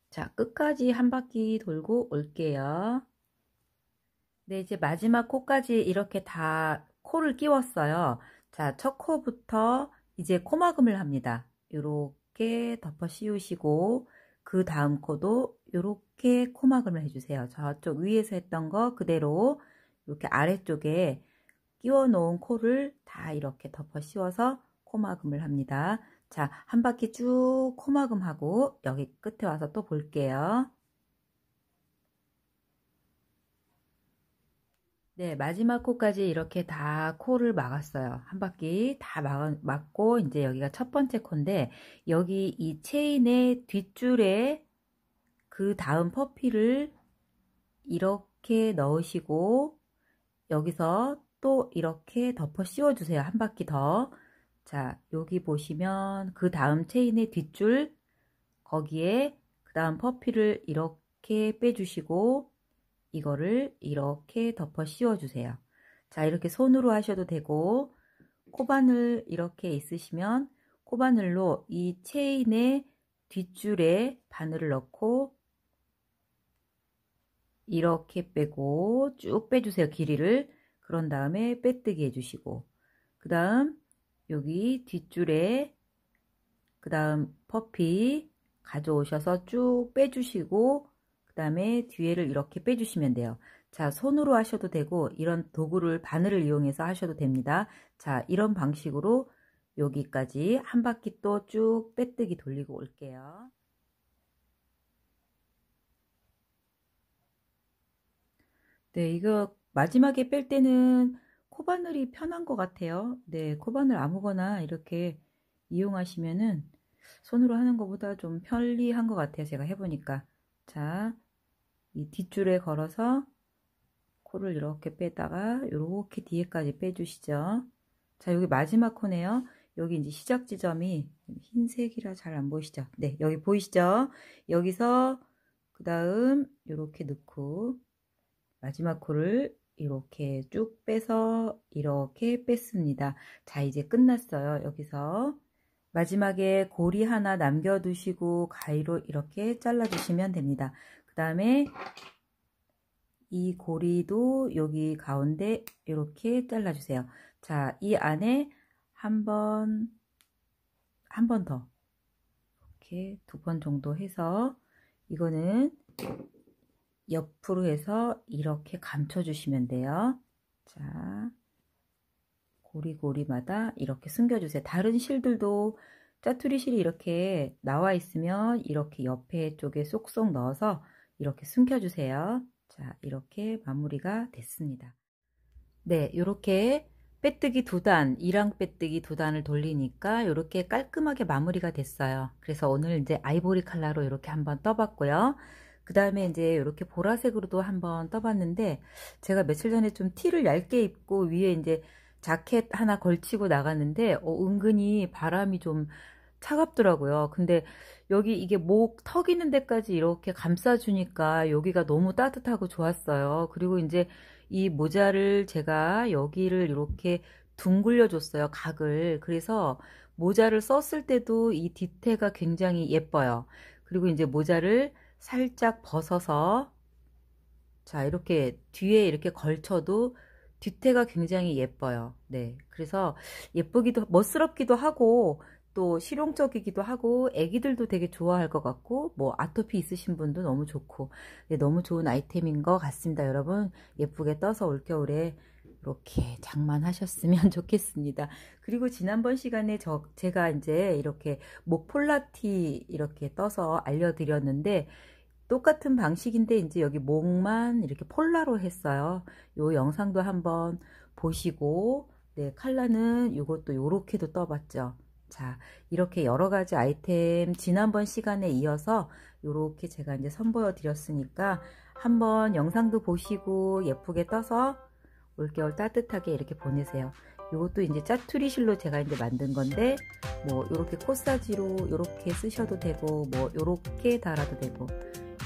자 끝까지 한 바퀴 돌고 올게요 네 이제 마지막 코까지 이렇게 다 코를 끼웠어요 자 첫 코부터 이제 코막음을 합니다 요렇게 덮어 씌우시고 그 다음 코도 요렇게 코막음을 해주세요 저쪽 위에서 했던 거 그대로 이렇게 아래쪽에 끼워 놓은 코를 다 이렇게 덮어 씌워서 코마금을 합니다. 자, 한 바퀴 쭉 코마금하고 여기 끝에 와서 또 볼게요. 네, 마지막 코까지 이렇게 다 코를 막았어요. 한 바퀴 다 막, 고 이제 여기가 첫 번째 코인데, 여기 이 체인의 뒷줄에 그 다음 퍼피를 이렇게 넣으시고, 여기서 또 이렇게 덮어 씌워주세요. 한 바퀴 더. 자, 여기 보시면 그 다음 체인의 뒷줄 거기에 그 다음 퍼피를 이렇게 빼주시고 이거를 이렇게 덮어 씌워주세요. 자, 이렇게 손으로 하셔도 되고 코바늘 이렇게 있으시면 코바늘로 이 체인의 뒷줄에 바늘을 넣고 이렇게 빼고 쭉 빼주세요. 길이를. 그런 다음에 빼뜨기 해주시고 그 다음 여기 뒷줄에 그 다음 퍼피 가져오셔서 쭉 빼주시고 그 다음에 뒤에를 이렇게 빼주시면 돼요. 자 손으로 하셔도 되고 이런 도구를 바늘을 이용해서 하셔도 됩니다. 자 이런 방식으로 여기까지 한 바퀴 또 쭉 빼뜨기 돌리고 올게요. 네 이거 마지막에 뺄 때는 코바늘이 편한 것 같아요. 네, 코바늘 아무거나 이렇게 이용하시면은 손으로 하는 것보다 좀 편리한 것 같아요. 제가 해보니까. 자, 이 뒷줄에 걸어서 코를 이렇게 빼다가 이렇게 뒤에까지 빼주시죠. 자, 여기 마지막 코네요. 여기 이제 시작 지점이 흰색이라 잘 안 보이시죠? 네, 여기 보이시죠? 여기서 그 다음 이렇게 넣고 마지막 코를 이렇게 쭉 빼서 이렇게 뺐습니다. 자 이제 끝났어요. 여기서 마지막에 고리 하나 남겨두시고 가위로 이렇게 잘라주시면 됩니다. 그 다음에 이 고리도 여기 가운데 이렇게 잘라주세요. 자, 이 안에 한 번, 한 번 더. 이렇게 두 번 정도 해서 이거는 옆으로 해서 이렇게 감춰주시면 돼요. 자, 고리고리마다 이렇게 숨겨주세요. 다른 실들도 짜투리 실이 이렇게 나와 있으면 이렇게 옆에 쪽에 쏙쏙 넣어서 이렇게 숨겨주세요. 자, 이렇게 마무리가 됐습니다. 네, 이렇게 빼뜨기 두 단, 이랑 빼뜨기 두 단을 돌리니까 이렇게 깔끔하게 마무리가 됐어요. 그래서 오늘 이제 아이보리 칼라로 이렇게 한번 떠봤고요. 그 다음에 이제 이렇게 보라색으로도 한번 떠봤는데 제가 며칠 전에 좀 티를 얇게 입고 위에 이제 자켓 하나 걸치고 나갔는데 어, 은근히 바람이 좀 차갑더라고요. 근데 여기 이게 목 턱 있는 데까지 이렇게 감싸주니까 여기가 너무 따뜻하고 좋았어요. 그리고 이제 이 모자를 제가 여기를 이렇게 둥글려 줬어요. 각을. 그래서 모자를 썼을 때도 이뒤태가 굉장히 예뻐요. 그리고 이제 모자를 살짝 벗어서 자 이렇게 뒤에 이렇게 걸쳐도 뒤태가 굉장히 예뻐요. 네, 그래서 예쁘기도 멋스럽기도 하고 또 실용적이기도 하고 애기들도 되게 좋아할 것 같고 뭐 아토피 있으신 분도 너무 좋고 네, 너무 좋은 아이템인 것 같습니다. 여러분 예쁘게 떠서 올겨울에 이렇게 장만하셨으면 <laughs> 좋겠습니다. 그리고 지난번 시간에 저, 제가 이제 이렇게 목폴라티 이렇게 떠서 알려드렸는데 똑같은 방식인데 이제 여기 목만 이렇게 폴라로 했어요. 요 영상도 한번 보시고 네, 칼라는 이것도 요렇게도 떠봤죠. 자, 이렇게 여러 가지 아이템 지난번 시간에 이어서 이렇게 제가 이제 선보여 드렸으니까 한번 영상도 보시고 예쁘게 떠서 올겨울 따뜻하게 이렇게 보내세요. 이것도 이제 짜투리 실로 제가 이제 만든 건데 뭐 이렇게 코사지로 이렇게 쓰셔도 되고 뭐 이렇게 달아도 되고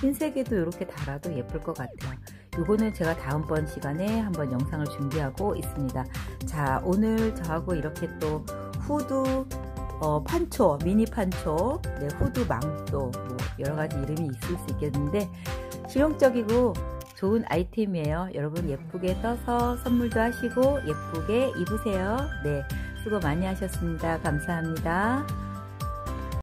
흰색에도 이렇게 달아도 예쁠 것 같아요. 이거는 제가 다음번 시간에 한번 영상을 준비하고 있습니다. 자 오늘 저하고 이렇게 또 후드 어, 판초 미니 판초 네, 후드 망토 뭐 여러 가지 이름이 있을 수 있겠는데 실용적이고 좋은 아이템이에요. 여러분 예쁘게 떠서 선물도 하시고 예쁘게 입으세요. 네, 수고 많이 하셨습니다. 감사합니다.